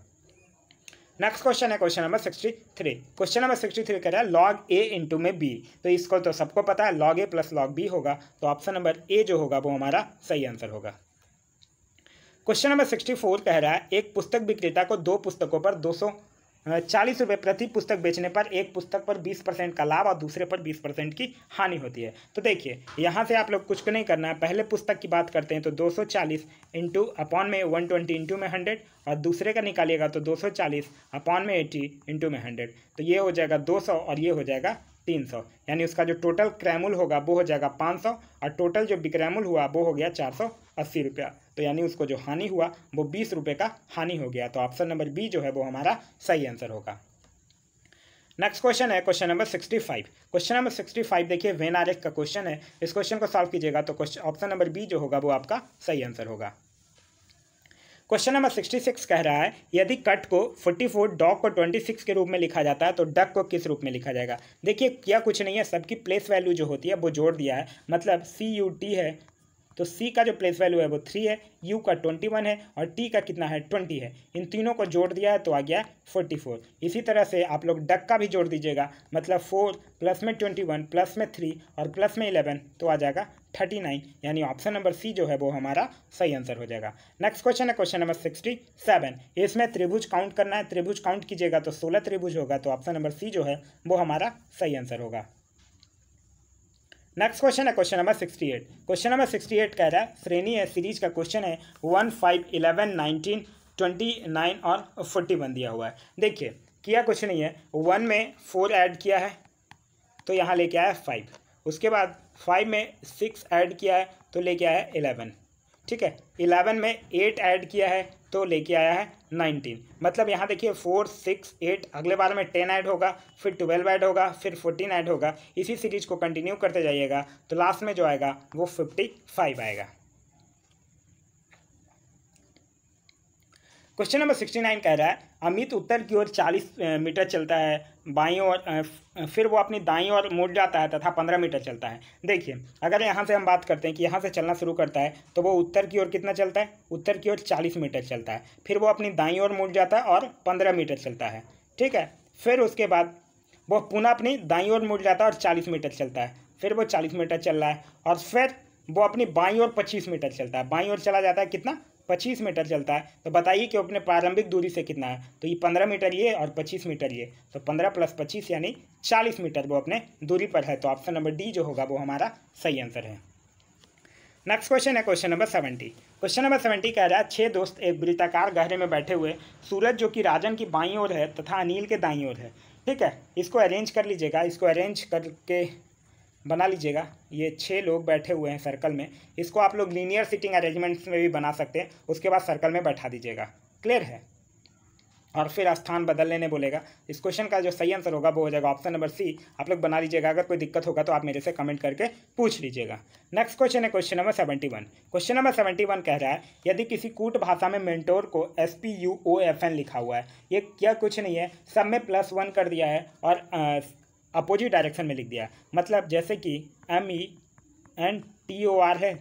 नेक्स्ट क्वेश्चन है question number sixty three question number sixty three कह रहा है लॉग ए इंटू में बी तो इसको तो सबको पता है log A plus log B होगा तो ऑप्शन नंबर ए जो होगा वो हमारा सही आंसर होगा क्वेश्चन नंबर सिक्सटी फोर कह रहा है एक पुस्तक विक्रेता को दो पुस्तकों पर दो सौ चालीस रुपये प्रति पुस्तक बेचने पर एक पुस्तक पर बीस परसेंट का लाभ और दूसरे पर बीस परसेंट की हानि होती है तो देखिए यहाँ से आप लोग कुछ को नहीं करना है पहले पुस्तक की बात करते हैं तो दो सौ चालीस इंटू अपॉन में वन ट्वेंटी इंटू में हंड्रेड और दूसरे का निकालिएगा तो दो सौ चालीस अपॉन में एटी इंटू में हंड्रेड तो ये हो जाएगा दो सौ और ये हो जाएगा तीन सौ यानी उसका जो टोटल क्रैमुल होगा वो हो जाएगा पाँच सौ और टोटल जो बिक्रैमुल हुआ वो हो गया चार सौ अस्सी रुपया तो यानी उसको जो हानि हुआ वो बीस रुपये का हानि हो गया तो ऑप्शन नंबर बी जो है वो हमारा सही आंसर होगा नेक्स्ट क्वेश्चन है question number sixty five question number sixty five देखिए वेन आर का क्वेश्चन है इस क्वेश्चन को सॉल्व कीजिएगा तो क्वेश्चन ऑप्शन नंबर बी जो होगा वो आपका सही आंसर होगा क्वेश्चन नंबर सिक्सटी सिक्स कह रहा है यदि कट को फोर्टी फोर डॉग को ट्वेंटी सिक्स के रूप में लिखा जाता है तो डक को किस रूप में लिखा जाएगा देखिए क्या कुछ नहीं है सबकी प्लेस वैल्यू जो होती है वो जोड़ दिया है मतलब सी यू टी है तो सी का जो प्लेस वैल्यू है वो थ्री है यू का ट्वेंटी वन है और टी का कितना है ट्वेंटी है इन तीनों को जोड़ दिया है तो आ गया फोर्टी फोर इसी तरह से आप लोग डक का भी जोड़ दीजिएगा मतलब फोर प्लस में ट्वेंटी वन प्लस में थ्री और प्लस में इलेवन तो आ जाएगा थर्टी नाइन यानी ऑप्शन नंबर सी जो है वो हमारा सही आंसर हो जाएगा नेक्स्ट क्वेश्चन है क्वेश्चन नंबर सिक्सटी सेवन इसमें त्रिभुज काउंट करना है त्रिभुज काउंट कीजिएगा तो सोलह त्रिभुज होगा तो ऑप्शन नंबर सी जो है वो हमारा सही आंसर होगा नेक्स्ट क्वेश्चन है question number sixty eight question number sixty eight कह रहा है श्रेणी है सीरीज का क्वेश्चन है one five eleven nineteen twenty nine और फोर्टी वन दिया हुआ है देखिए किया कुछ नहीं है वन में फोर ऐड किया है तो यहाँ लेके आया फाइव उसके बाद फाइव में सिक्स ऐड किया है तो लेके आया एलेवन ठीक है इलेवन में एट ऐड किया है तो लेके आया है नाइनटीन मतलब यहाँ देखिए फोर सिक्स एट अगले बार में टेन ऐड होगा फिर ट्वेल्व ऐड होगा फिर फोर्टीन ऐड होगा इसी सीरीज को कंटिन्यू करते जाइएगा तो लास्ट में जो आएगा वो फिफ्टी फाइव आएगा क्वेश्चन नंबर सिक्सटी नाइन कह रहा है अमित उत्तर की ओर चालीस मीटर चलता है बाई और फिर वो अपनी दाई और मुड़ जाता है तथा पंद्रह मीटर चलता है देखिए अगर यहाँ से हम बात करते हैं कि यहाँ से चलना शुरू करता है तो वो उत्तर की ओर कितना चलता है उत्तर की ओर चालीस मीटर चलता है फिर वो अपनी दाई ओर मुड़ जाता है और पंद्रह मीटर चलता है ठीक है फिर उसके बाद वो पुनः अपनी दाई ओर मुड़ जाता है और चालीस मीटर चलता है फिर वो चालीस मीटर चल रहा है और फिर वो अपनी बाई और पच्चीस मीटर चलता है बाई और चला जाता है कितना पच्चीस मीटर चलता है तो बताइए कि अपने प्रारंभिक दूरी से कितना है तो ये पंद्रह मीटर ये और पच्चीस मीटर ये तो पंद्रह प्लस पच्चीस यानी चालीस मीटर वो अपने दूरी पर है तो ऑप्शन नंबर डी जो होगा वो हमारा सही आंसर है नेक्स्ट क्वेश्चन है question number seventy question number seventy कह रहा है छह दोस्त एक वृत्ताकार गहरे में बैठे हुए सूरज जो कि राजन की बाई ओर है तथा अनिल के दाई ओर है ठीक है इसको अरेंज कर लीजिएगा इसको अरेंज करके बना लीजिएगा ये छः लोग बैठे हुए हैं सर्कल में इसको आप लोग लीनियर सिटिंग अरेंजमेंट्स में भी बना सकते हैं उसके बाद सर्कल में बैठा दीजिएगा क्लियर है और फिर स्थान बदल लेने बोलेगा इस क्वेश्चन का जो सही आंसर होगा वो हो जाएगा ऑप्शन नंबर सी आप लोग बना लीजिएगा अगर कोई दिक्कत होगा तो आप मेरे से कमेंट करके पूछ लीजिएगा नेक्स्ट क्वेश्चन है question number seventy one question number seventy one कह रहा है यदि किसी कूट भाषा में मेंटोर को S P U O F N लिखा हुआ है ये क्या कुछ नहीं है सब में प्लस वन कर दिया है और अपोजिट डायरेक्शन में लिख दिया मतलब जैसे कि M E N T O R है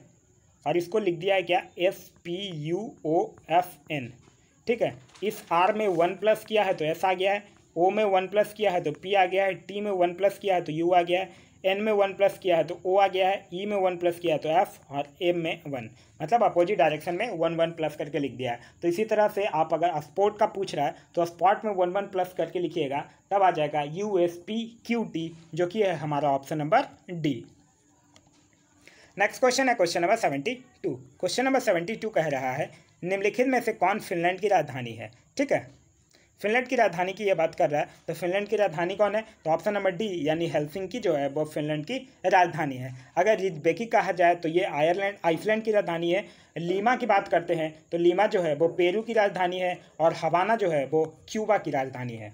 और इसको लिख दिया है क्या S P U O F N ठीक है इस आर में वन प्लस किया है तो एस आ गया है ओ में वन प्लस किया है तो पी आ गया है टी में वन प्लस किया है तो यू आ गया है एन में वन प्लस किया है तो ओ आ गया है ई e में वन प्लस किया है तो एफ और एम में वन मतलब अपोजिट डायरेक्शन में वन वन प्लस करके लिख दिया है तो इसी तरह से आप अगर स्पोर्ट का पूछ रहा है तो स्पॉट में वन वन प्लस करके लिखिएगा तब आ जाएगा U S P Q T जो कि है हमारा option number D next question है question number seventy two question number seventy two कह रहा है निम्नलिखित में से कौन फिनलैंड की राजधानी है ठीक है फिनलैंड की राजधानी की यह बात कर रहा है तो फिनलैंड की राजधानी कौन है तो ऑप्शन नंबर डी यानी की जो है वो फिनलैंड की राजधानी है अगर रिजबेकी कहा जाए तो ये आयरलैंड आइसलैंड की राजधानी है लीमा की बात करते हैं तो लीमा जो है वो पेरू की राजधानी है और हवाना जो है वो क्यूबा की राजधानी है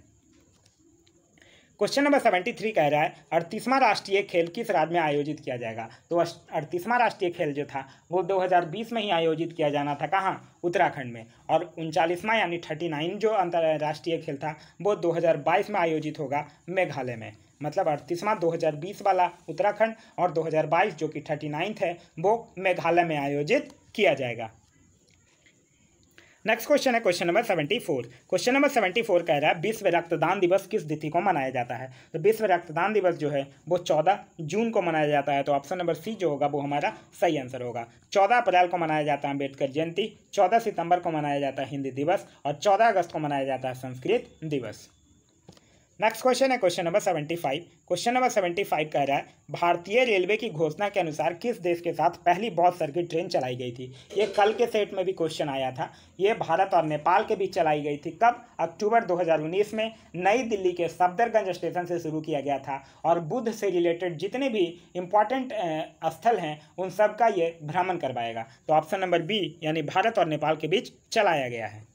क्वेश्चन नंबर सेवेंटी थ्री कह रहा है अड़तीसवां राष्ट्रीय खेल किस राज्य में आयोजित किया जाएगा तो अड़तीसवां राष्ट्रीय खेल जो था वो 2020 में ही आयोजित किया जाना था कहाँ उत्तराखंड में और उनचालीसवां यानी थर्टी नाइन जो अंतर्राष्ट्रीय खेल था वो 2022 में आयोजित होगा मेघालय में मतलब अड़तीसवां 2020 वाला उत्तराखंड और 2022 जो कि थर्टी है वो मेघालय में आयोजित किया जाएगा नेक्स्ट क्वेश्चन है question number seventy four question number seventy four कह रहा है विश्व रक्तदान दिवस किस तिथि को मनाया जाता है तो विश्व रक्तदान दिवस जो है वो चौदह जून को मनाया जाता है तो ऑप्शन नंबर सी जो होगा वो हमारा सही आंसर होगा चौदह अप्रैल को मनाया जाता है अम्बेडकर जयंती चौदह सितंबर को मनाया जाता है हिंदी दिवस और चौदह अगस्त को मनाया जाता है संस्कृत दिवस नेक्स्ट क्वेश्चन है question number seventy five question number seventy five कह रहा है भारतीय रेलवे की घोषणा के अनुसार किस देश के साथ पहली बॉस सर्किट ट्रेन चलाई गई थी ये कल के सेट में भी क्वेश्चन आया था ये भारत और नेपाल के बीच चलाई गई थी कब अक्टूबर 2019 में नई दिल्ली के सफदरगंज स्टेशन से शुरू किया गया था और बुद्ध से रिलेटेड जितने भी इंपॉर्टेंट स्थल हैं उन सब का ये भ्रमण करवाएगा तो ऑप्शन नंबर बी यानी भारत और नेपाल के बीच चलाया गया है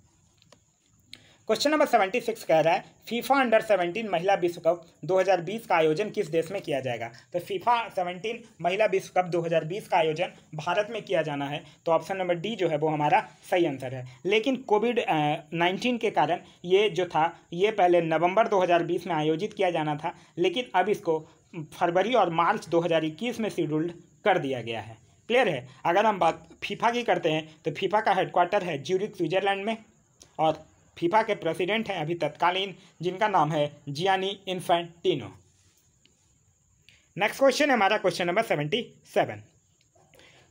क्वेश्चन नंबर सेवेंटी सिक्स कह रहा है फीफा अंडर सेवेंटीन महिला विश्व कप 2020 का आयोजन किस देश में किया जाएगा तो फीफा सेवेंटीन महिला विश्व कप 2020 का आयोजन भारत में किया जाना है तो ऑप्शन नंबर डी जो है वो हमारा सही आंसर है लेकिन कोविड नाइन्टीन के कारण ये जो था ये पहले नवंबर 2020 में आयोजित किया जाना था लेकिन अब इसको फरवरी और मार्च इक्कीस में शेड्यूल्ड कर दिया गया है क्लियर है अगर हम बात फीफा की करते हैं तो फीफा का हेडक्वार्टर है ज्यूरिक स्विट्जरलैंड में और फीफा के प्रेसिडेंट हैं अभी तत्कालीन जिनका नाम है जियानी इन्फेंटिनो नेक्स्ट क्वेश्चन है हमारा question number seventy seven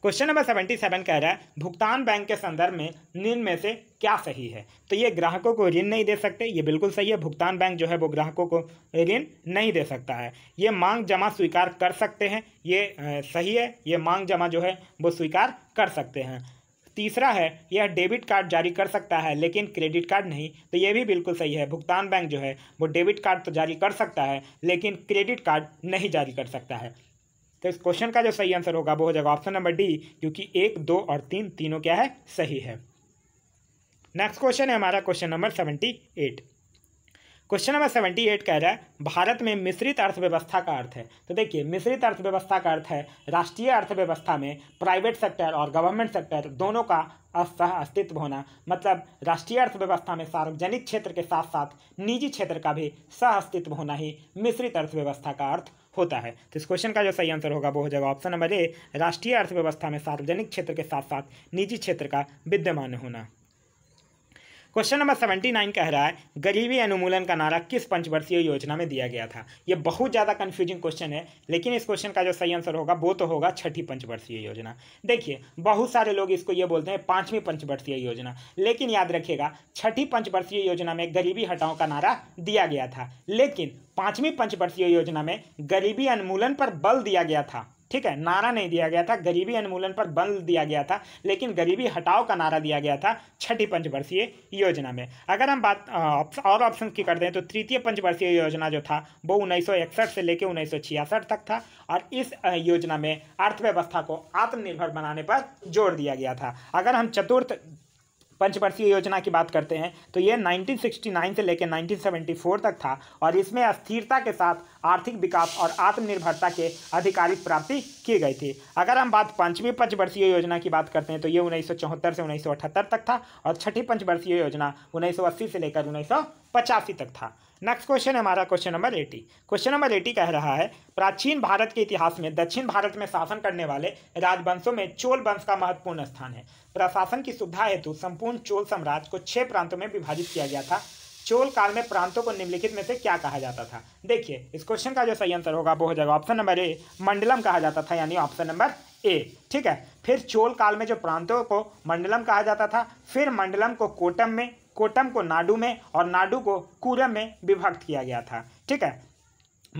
question number seventy seven कह रहा है भुगतान बैंक के संदर्भ में निम्न में से क्या सही है तो ये ग्राहकों को ऋण नहीं दे सकते ये बिल्कुल सही है भुगतान बैंक जो है वो ग्राहकों को ऋण नहीं दे सकता है ये मांग जमा स्वीकार कर सकते हैं ये सही है ये मांग जमा जो है वो स्वीकार कर सकते हैं तीसरा है यह डेबिट कार्ड जारी कर सकता है लेकिन क्रेडिट कार्ड नहीं तो यह भी बिल्कुल सही है भुगतान बैंक जो है वो डेबिट कार्ड तो जारी कर सकता है लेकिन क्रेडिट कार्ड नहीं जारी कर सकता है तो इस क्वेश्चन का जो सही आंसर होगा वो हो जाएगा ऑप्शन नंबर डी क्योंकि एक दो और तीन तीनों क्या है सही है नेक्स्ट क्वेश्चन है हमारा question number seventy eight question number seventy eight कह रहा है भारत में मिश्रित अर्थव्यवस्था का अर्थ है तो देखिए मिश्रित अर्थव्यवस्था का अर्थ है राष्ट्रीय अर्थव्यवस्था में प्राइवेट सेक्टर और गवर्नमेंट सेक्टर दोनों का असह अस्तित्व होना मतलब राष्ट्रीय अर्थव्यवस्था में सार्वजनिक क्षेत्र के साथ साथ निजी क्षेत्र का भी सह अस्तित्व होना ही मिश्रित अर्थव्यवस्था का अर्थ होता है तो इस क्वेश्चन का जो सही आंसर होगा वो हो जाएगा ऑप्शन नंबर ए राष्ट्रीय अर्थव्यवस्था में सार्वजनिक क्षेत्र के साथ साथ निजी क्षेत्र का विद्यमान होना क्वेश्चन नंबर सेवेंटी नाइन कह रहा है गरीबी अनुमूलन का नारा किस पंचवर्षीय योजना में दिया गया था ये बहुत ज़्यादा कन्फ्यूजिंग क्वेश्चन है लेकिन इस क्वेश्चन का जो सही आंसर होगा वो तो होगा छठी पंचवर्षीय योजना देखिए बहुत सारे लोग इसको ये बोलते हैं पाँचवीं पंचवर्षीय योजना लेकिन याद रखिएगा छठी पंचवर्षीय योजना में गरीबी हटाओ का नारा दिया गया था लेकिन पाँचवीं पंचवर्षीय योजना में गरीबी अनुमूलन पर बल दिया गया था ठीक है नारा नहीं दिया गया था गरीबी उन्मूलन पर बल दिया गया था लेकिन गरीबी हटाओ का नारा दिया गया था छठी पंचवर्षीय योजना में अगर हम बात और ऑप्शन की कर दें तो तृतीय पंचवर्षीय योजना जो था वो उन्नीस से लेकर उन्नीस तक था और इस योजना में अर्थव्यवस्था को आत्मनिर्भर बनाने पर जोर दिया गया था अगर हम चतुर्थ पंचवर्षीय योजना की बात करते हैं तो ये 1969 से लेकर 1974 तक था और इसमें अस्थिरता के साथ आर्थिक विकास और आत्मनिर्भरता के आधिकारिक प्राप्ति की गई थी अगर हम बात पांचवी पंचवर्षीय योजना की बात करते हैं तो ये उन्नीस से उन्नीस तक था और छठी पंचवर्षीय योजना उन्नीस से लेकर उन्नीस तक था नेक्स्ट क्वेश्चन हमारा question number eighty question number eighty कह रहा है प्राचीन भारत के इतिहास में दक्षिण भारत में शासन करने वाले राजवंशों में चोल वंश का महत्वपूर्ण स्थान है प्रशासन की सुविधा हेतु संपूर्ण चोल साम्राज्य को छह प्रांतों में विभाजित किया गया था चोल काल में प्रांतों को निम्नलिखित में से क्या कहा जाता था देखिए इस क्वेश्चन का जो सही आंसर होगा वो हो जाएगा ऑप्शन नंबर ए मंडलम कहा जाता था यानी ऑप्शन नंबर ए ठीक है फिर चोल काल में जो प्रांतों को मंडलम कहा जाता था फिर मंडलम को कोटम में कोटम को नाडु में और नाडु को कूरम में विभक्त किया गया था ठीक है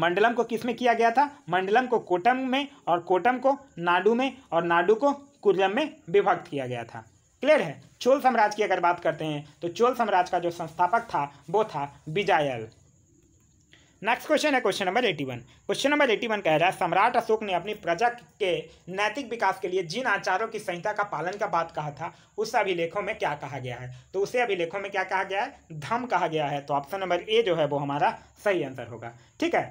मंडलम को किस में किया गया था मंडलम को कोटम में और कोटम को नाडु में और नाडु को कुरम में विभक्त किया गया था क्लियर है चोल साम्राज्य की अगर बात करते हैं तो चोल साम्राज्य का जो संस्थापक था वो था बिजायल नेक्स्ट क्वेश्चन है question number eighty one question number eighty one कह रहा है सम्राट अशोक ने अपनी प्रजा के नैतिक विकास के लिए जिन आचारों की संहिता का पालन का बात कहा था उस अभिलेखों में क्या कहा गया है तो उसे अभिलेखों में क्या कहा गया है धम कहा गया है तो ऑप्शन नंबर ए जो है वो हमारा सही आंसर होगा ठीक है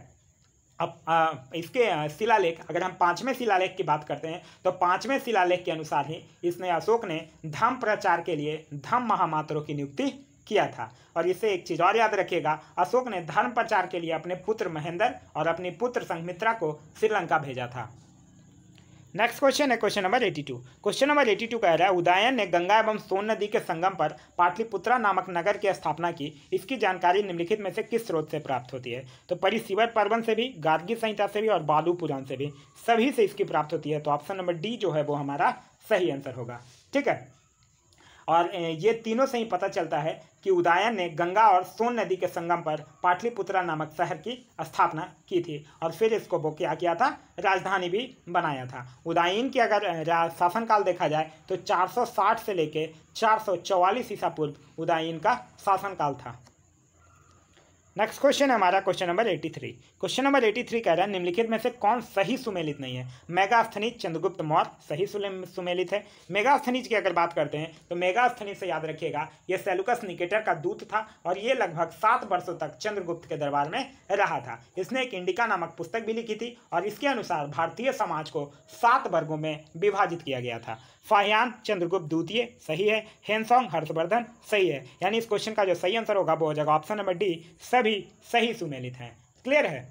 अब आ, इसके शिलालेख अगर हम पाँचवें शिलालेख की बात करते हैं तो पाँचवें शिलालेख के अनुसार ही इसने अशोक ने धम प्रचार के लिए धम महामात्रों की नियुक्ति किया था और इसे एक चीज और याद रखिएगा अशोक ने धर्म प्रचार के लिए अपने पुत्र महेंद्र और अपनी पुत्र संघमित्रा को श्रीलंका भेजा था नेक्स्ट क्वेश्चन है क्वेश्चन नंबर 82 क्वेश्चन नंबर 82 कह रहा है उदयन ने गंगा एवं सोन नदी के संगम पर पाटलिपुत्रा नामक नगर की स्थापना की इसकी जानकारी निम्नलिखित में से किस स्रोत से प्राप्त होती है तो परिसीवर पर्वन से भी गार्गी संहिता से भी और बालू पुराण से भी सभी से इसकी प्राप्त होती है तो ऑप्शन नंबर डी जो है वो हमारा सही आंसर होगा ठीक है और ये तीनों से ही पता चलता है कि उदयन ने गंगा और सोन नदी के संगम पर पाटलिपुत्रा नामक शहर की स्थापना की थी और फिर इसको वो क्या किया था राजधानी भी बनाया था उदयन की अगर शासनकाल देखा जाए तो 460 से लेकर 444 ईसा पूर्व उदयन का शासनकाल था नेक्स्ट क्वेश्चन है हमारा question number eighty three question number eighty three कह रहा है निम्नलिखित में से कौन सही सुमेलित नहीं है मेगास्थनीज चंद्रगुप्त मौर्य सही सुमेलित है मेगास्थनीज की अगर बात करते हैं तो मेगास्थनीज से याद रखिएगा ये सेलुकस निकेटर का दूत था और ये लगभग सात वर्षों तक चंद्रगुप्त के दरबार में रहा था इसने एक इंडिका नामक पुस्तक भी लिखी थी और इसके अनुसार भारतीय समाज को सात वर्गों में विभाजित किया गया था फाहयान चंद्रगुप्त द्वितीय सही है हेनसोंग हर्षवर्धन सही है यानी इस क्वेश्चन का जो सही आंसर होगा वो हो जाएगा ऑप्शन नंबर डी सभी सही सुमेलित हैं क्लियर है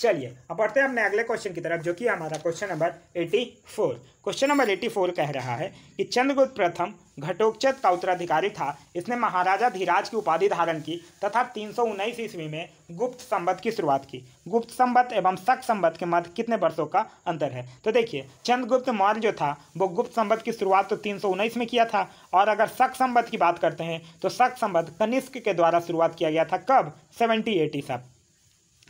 चलिए अब पढ़ते हैं अपने अगले क्वेश्चन की तरफ जो कि हमारा question number eighty four question number eighty four कह रहा है कि चंद्रगुप्त प्रथम घटोपचत का उत्तराधिकारी था इसने महाराजा धीराज की उपाधि धारण की तथा तीन सौ उन्नीस ईस्वी में गुप्त संबत की शुरुआत की गुप्त संबत एवं शक संबत के मध्य कितने वर्षों का अंतर है तो देखिए चंद्रगुप्त मौर्य जो था वो गुप्त संबत की शुरुआत तो तीन में किया था और अगर शक संबत की बात करते हैं तो शक संबत कनिष्क के द्वारा शुरुआत किया गया था कब सेवेंटी एटी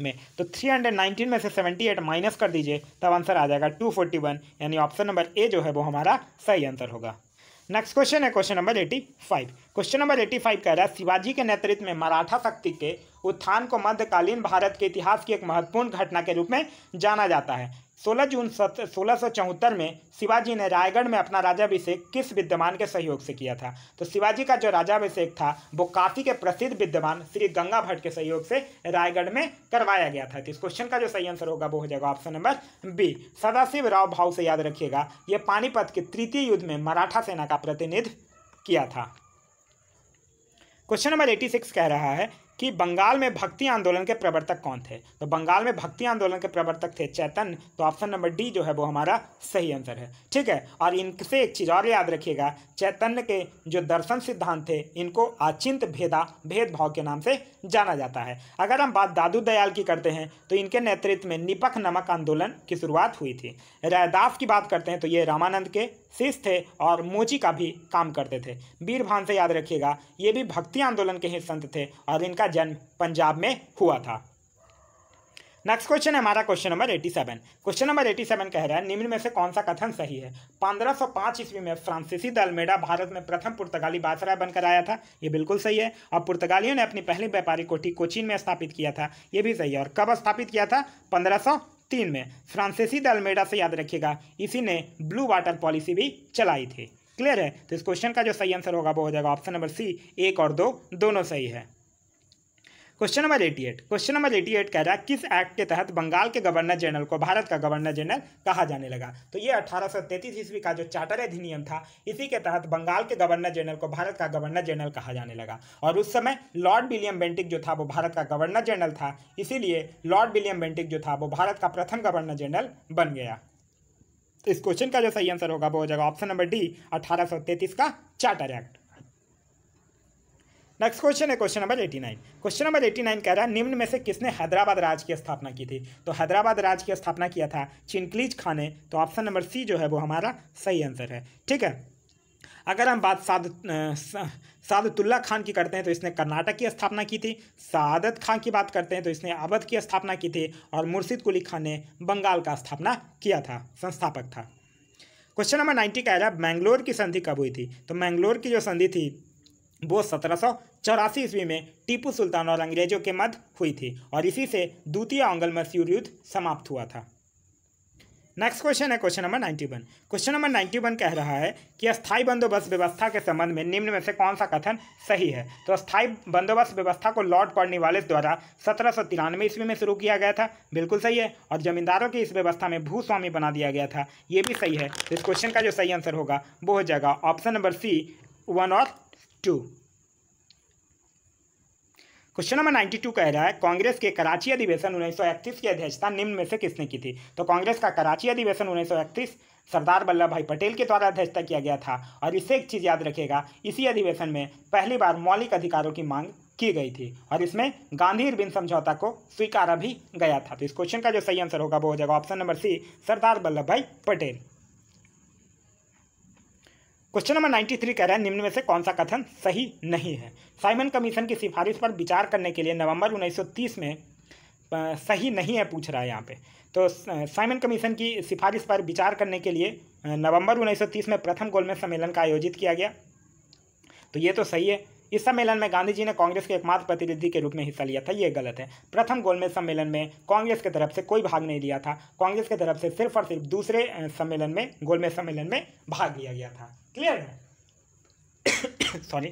में तो 319 में से 78 माइनस कर दीजिए तब आंसर आ जाएगा 241 यानी ऑप्शन नंबर ए जो है वो हमारा सही आंसर होगा नेक्स्ट क्वेश्चन है क्वेश्चन नंबर 85 क्वेश्चन नंबर 85 कह रहा है शिवाजी के नेतृत्व में मराठा शक्ति के उत्थान को मध्यकालीन भारत के इतिहास की एक महत्वपूर्ण घटना के रूप में जाना जाता है 16 जून सोलह में शिवाजी ने रायगढ़ में अपना राजाभिषेक किस विद्यमान के सहयोग से किया था तो शिवाजी का जो राजाभिषेक था वो काशी के प्रसिद्ध विद्यमान श्री गंगा भट्ट के सहयोग से रायगढ़ में करवाया गया था तो इस क्वेश्चन का जो सही आंसर होगा वो हो जाएगा option number B Sadashiv Rao भाव से याद रखिएगा ये पानीपत के तृतीय युद्ध में मराठा सेना का प्रतिनिधित्व किया था क्वेश्चन नंबर एटी सिक्स कह रहा है कि बंगाल में भक्ति आंदोलन के प्रवर्तक कौन थे तो बंगाल में भक्ति आंदोलन के प्रवर्तक थे चैतन्य तो ऑप्शन नंबर डी जो है वो हमारा सही आंसर है ठीक है और इनसे एक चीज़ और याद रखिएगा चैतन्य के जो दर्शन सिद्धांत थे इनको आचिंत भेदा भेदभाव के नाम से जाना जाता है अगर हम बात दादू दयाल की करते हैं तो इनके नेतृत्व में निपक नमक आंदोलन की शुरुआत हुई थी रैदास की बात करते हैं तो ये रामानंद के शिष्य थे और मोची का भी काम करते थे वीरभान से याद रखिएगा ये भी भक्ति आंदोलन के ही संत थे और इनका जन्म पंजाब में हुआ था नेक्स्ट क्वेश्चन है हमारा question number eighty seven question number eighty seven कह रहा है निम्न में से कौन सा कथन सही है पंद्रह सौ पांच ईस्वी में फ्रांसीसी दलमेडा भारत में प्रथम पुर्तगाली बासराय बनकर आया था ये बिल्कुल सही है और पुर्तगालियों ने अपनी पहली व्यापारी कोठी कोचीन में स्थापित किया था ये भी सही है और कब स्थापित किया था पंद्रह सौ तीन में फ्रांसीसी दलमेडा से याद रखिएगा इसी ने ब्लू वाटर पॉलिसी भी चलाई थी क्लियर है तो इस क्वेश्चन का जो सही आंसर होगा वो हो जाएगा ऑप्शन नंबर सी एक और दो दोनों सही है question number eighty eight question number eighty eight कह रहा है किस एक्ट के तहत बंगाल के गवर्नर जनरल को भारत का गवर्नर जनरल कहा जाने लगा तो ये अठारह ईस्वी का जो चार्टर अधिनियम था इसी के तहत बंगाल के गवर्नर जनरल को भारत का गवर्नर जनरल कहा जाने लगा और उस समय लॉर्ड विलियम बेंटिक जो था वो भारत का गवर्नर जनरल था इसीलिए लॉर्ड विलियम बेंटिक जो था वो भारत का प्रथम गवर्नर जनरल बन गया इस क्वेश्चन का जो सही आंसर होगा वो हो जाएगा ऑप्शन नंबर डी अठारह का चार्टर एक्ट नेक्स्ट क्वेश्चन है question number eighty nine question number eighty nine कह रहा है निम्न में से किसने हैदराबाद राज की स्थापना की थी तो हैदराबाद राज की स्थापना किया था चिनकलीज खान ने तो ऑप्शन नंबर सी जो है वो हमारा सही आंसर है ठीक है अगर हम बात साद सादतुल्ला खान की करते हैं तो इसने कर्नाटक की स्थापना की थी सादत खान की बात करते हैं तो इसने अवध की स्थापना की थी और मुर्शिद कुली खान ने बंगाल का स्थापना किया था संस्थापक था क्वेश्चन नंबर नाइन्टी कह रहा है मैंगलोर की संधि कब हुई थी तो मैंगलोर की जो संधि थी वो सत्रह सौ चौरासी ईस्वी में टीपू सुल्तान और अंग्रेजों के मध्य हुई थी और इसी से द्वितीय ऑंगल मस्यूर युद्ध समाप्त हुआ था नेक्स्ट क्वेश्चन है question number ninety one question number ninety one कह रहा है कि अस्थायी बंदोबस्त व्यवस्था के संबंध में निम्न में से कौन सा कथन सही है तो अस्थाई बंदोबस्त व्यवस्था को लॉर्ड कॉर्निवालिस द्वारा सत्रह सौ तिरानवे ईस्वी में शुरू किया गया था बिल्कुल सही है और जमींदारों की इस व्यवस्था में भूस्वामी बना दिया गया था ये भी सही है तो इस क्वेश्चन का जो सही आंसर होगा वो हो जाएगा ऑप्शन नंबर सी वन और टू क्वेश्चन नंबर 92 कह रहा है कांग्रेस के कराची अधिवेशन 1931 की अध्यक्षता निम्न में से किसने की थी तो कांग्रेस का कराची अधिवेशन 1931 सरदार वल्लभ भाई पटेल के द्वारा अध्यक्षता किया गया था और इसे एक चीज़ याद रखेगा इसी अधिवेशन में पहली बार मौलिक अधिकारों की मांग की गई थी और इसमें गांधी इरविन समझौता को स्वीकारा भी गया था तो इस क्वेश्चन का जो सही आंसर होगा वो हो जाएगा option number C Sardar Vallabh Bhai Patel question number ninety three कह रहा है निम्न में से कौन सा कथन सही नहीं है साइमन कमीशन की सिफारिश पर विचार करने के लिए नवंबर 1930 में सही नहीं है पूछ रहा है यहाँ पे तो साइमन कमीशन की सिफारिश पर विचार करने के लिए नवंबर 1930 में प्रथम गोलमेज सम्मेलन का आयोजित किया गया तो ये तो सही है इस सम्मेलन में गांधी जी ने कांग्रेस के एकमात्र प्रतिनिधि के रूप में हिस्सा लिया था ये गलत है प्रथम गोलमेज सम्मेलन में कांग्रेस की तरफ से कोई भाग नहीं लिया था कांग्रेस की तरफ से सिर्फ और सिर्फ दूसरे सम्मेलन में गोलमेज सम्मेलन में भाग लिया गया था क्लियर सॉरी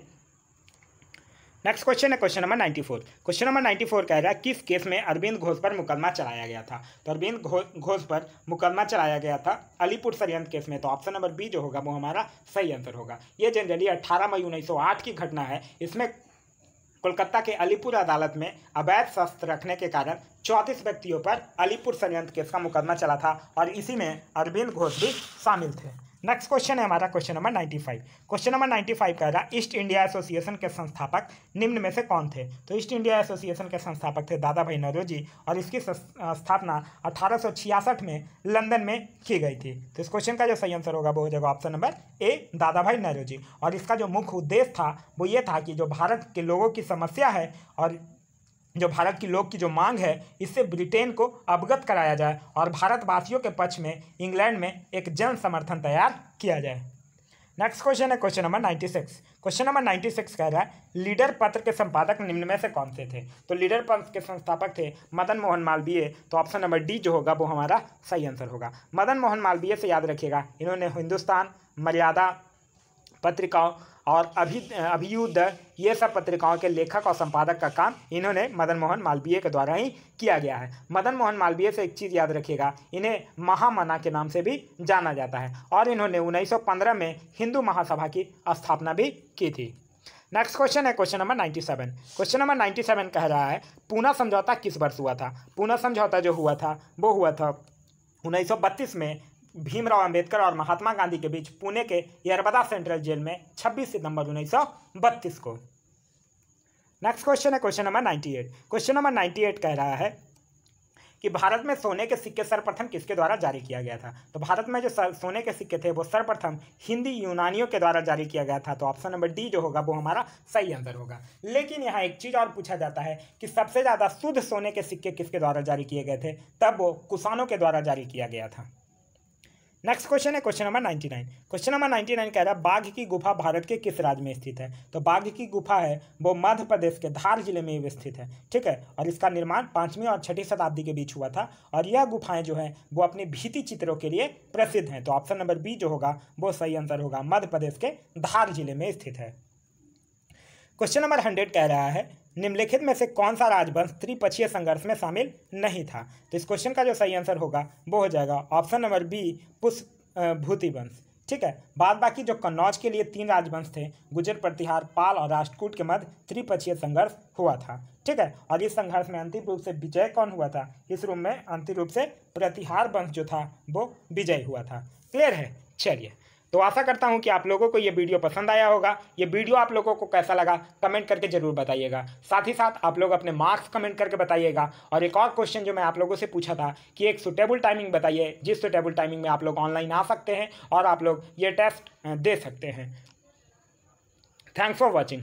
नेक्स्ट क्वेश्चन है question number ninety four question number ninety four कह रहा है किस केस में अरविंद घोष पर मुकदमा चलाया गया था तो अरविंद घोष पर मुकदमा चलाया गया था अलीपुर सरयंत्र केस में तो ऑप्शन नंबर बी जो होगा वो हमारा सही आंसर होगा ये जनरली अट्ठारह मई उन्नीस सौ आठ की घटना है इसमें कोलकाता के अलीपुर अदालत में अवैध शस्त्र रखने के कारण चौंतीस व्यक्तियों पर अलीपुर षडयंत्र केस का मुकदमा चला था और इसी में अरविंद घोष भी शामिल थे नेक्स्ट क्वेश्चन है हमारा question number ninety five question number ninety five कह रहा ईस्ट इंडिया एसोसिएशन के संस्थापक निम्न में से कौन थे तो ईस्ट इंडिया एसोसिएशन के संस्थापक थे दादा भाई नौरोजी और इसकी स्थापना अठारह में लंदन में की गई थी तो इस क्वेश्चन का जो सही आंसर होगा वो हो जाएगा ऑप्शन नंबर ए दादा भाई जी और इसका जो मुख्य उद्देश्य था वो ये था कि जो भारत के लोगों की समस्या है और जो भारत की लोग की जो मांग है इससे ब्रिटेन को अवगत कराया जाए और भारतवासियों के पक्ष में इंग्लैंड में एक जन समर्थन तैयार किया जाए नेक्स्ट क्वेश्चन है question number ninety six question number ninety six कह रहा है लीडर पत्र के संपादक निम्न में से कौन से थे तो लीडर पत्र के संस्थापक थे मदन मोहन मालवीय तो ऑप्शन नंबर डी जो होगा वो हमारा सही आंसर होगा मदन मोहन मालवीय से याद रखिएगा इन्होंने हिंदुस्तान मर्यादा पत्रिकाओं और अभि अभियुद्ध ये सब पत्रिकाओं के लेखक और संपादक का काम इन्होंने मदन मोहन मालवीय के द्वारा ही किया गया है मदन मोहन मालवीय से एक चीज़ याद रखिएगा इन्हें महामना के नाम से भी जाना जाता है और इन्होंने 1915 में हिंदू महासभा की स्थापना भी की थी नेक्स्ट क्वेश्चन है question number ninety seven question number ninety seven कह रहा है पूना समझौता किस वर्ष हुआ था पूना समझौता जो हुआ था वो हुआ था 1932 में भीमराव अंबेडकर और महात्मा गांधी के बीच पुणे के यरबदा सेंट्रल जेल में 26 सितंबर 1932 को नेक्स्ट क्वेश्चन है क्वेश्चन नंबर 98 क्वेश्चन नंबर 98 कह रहा है कि भारत में सोने के सिक्के सर्वप्रथम किसके द्वारा जारी किया गया था तो भारत में जो सोने के सिक्के थे वो सर्वप्रथम हिंदी यूनानियों के द्वारा जारी किया गया था तो ऑप्शन नंबर डी जो होगा वो हमारा सही आंसर होगा लेकिन यहाँ एक चीज़ और पूछा जाता है कि सबसे ज़्यादा शुद्ध सोने के सिक्के किसके द्वारा जारी किए गए थे तब वो कुसानों के द्वारा जारी किया गया था नेक्स्ट क्वेश्चन है question number ninety nine question number ninety nine कह रहा है बाघ की गुफा भारत के किस राज्य में स्थित है तो बाघ की गुफा है वो मध्य प्रदेश के धार जिले में स्थित है ठीक है और इसका निर्माण पांचवी और छठी शताब्दी के बीच हुआ था और यह गुफाएं जो हैं वो अपने भीति चित्रों के लिए प्रसिद्ध हैं तो ऑप्शन नंबर बी जो होगा वो सही आंसर होगा मध्य प्रदेश के धार जिले में स्थित है क्वेश्चन नंबर हंड्रेड कह रहा है निम्नलिखित में से कौन सा राजवंश त्रिपक्षीय संघर्ष में शामिल नहीं था तो इस क्वेश्चन का जो सही आंसर होगा वो हो जाएगा ऑप्शन नंबर बी पुष्प भूतिवंश ठीक है बाद बाकी जो कन्नौज के लिए तीन राजवंश थे गुजर प्रतिहार पाल और राष्ट्रकूट के मध्य त्रिपक्षीय संघर्ष हुआ था ठीक है और इस संघर्ष में अंतिम रूप से विजय कौन हुआ था इस रूप में अंतिम रूप से प्रतिहार वंश जो था वो विजय हुआ था क्लियर है चलिए तो आशा करता हूँ कि आप लोगों को ये वीडियो पसंद आया होगा ये वीडियो आप लोगों को कैसा लगा कमेंट करके जरूर बताइएगा साथ ही साथ आप लोग अपने मार्क्स कमेंट करके बताइएगा और एक और क्वेश्चन जो मैं आप लोगों से पूछा था कि एक सुटेबल टाइमिंग बताइए जिस सुटेबल टाइमिंग में आप लोग ऑनलाइन आ सकते हैं और आप लोग ये टेस्ट दे सकते हैं थैंक्स फॉर वॉचिंग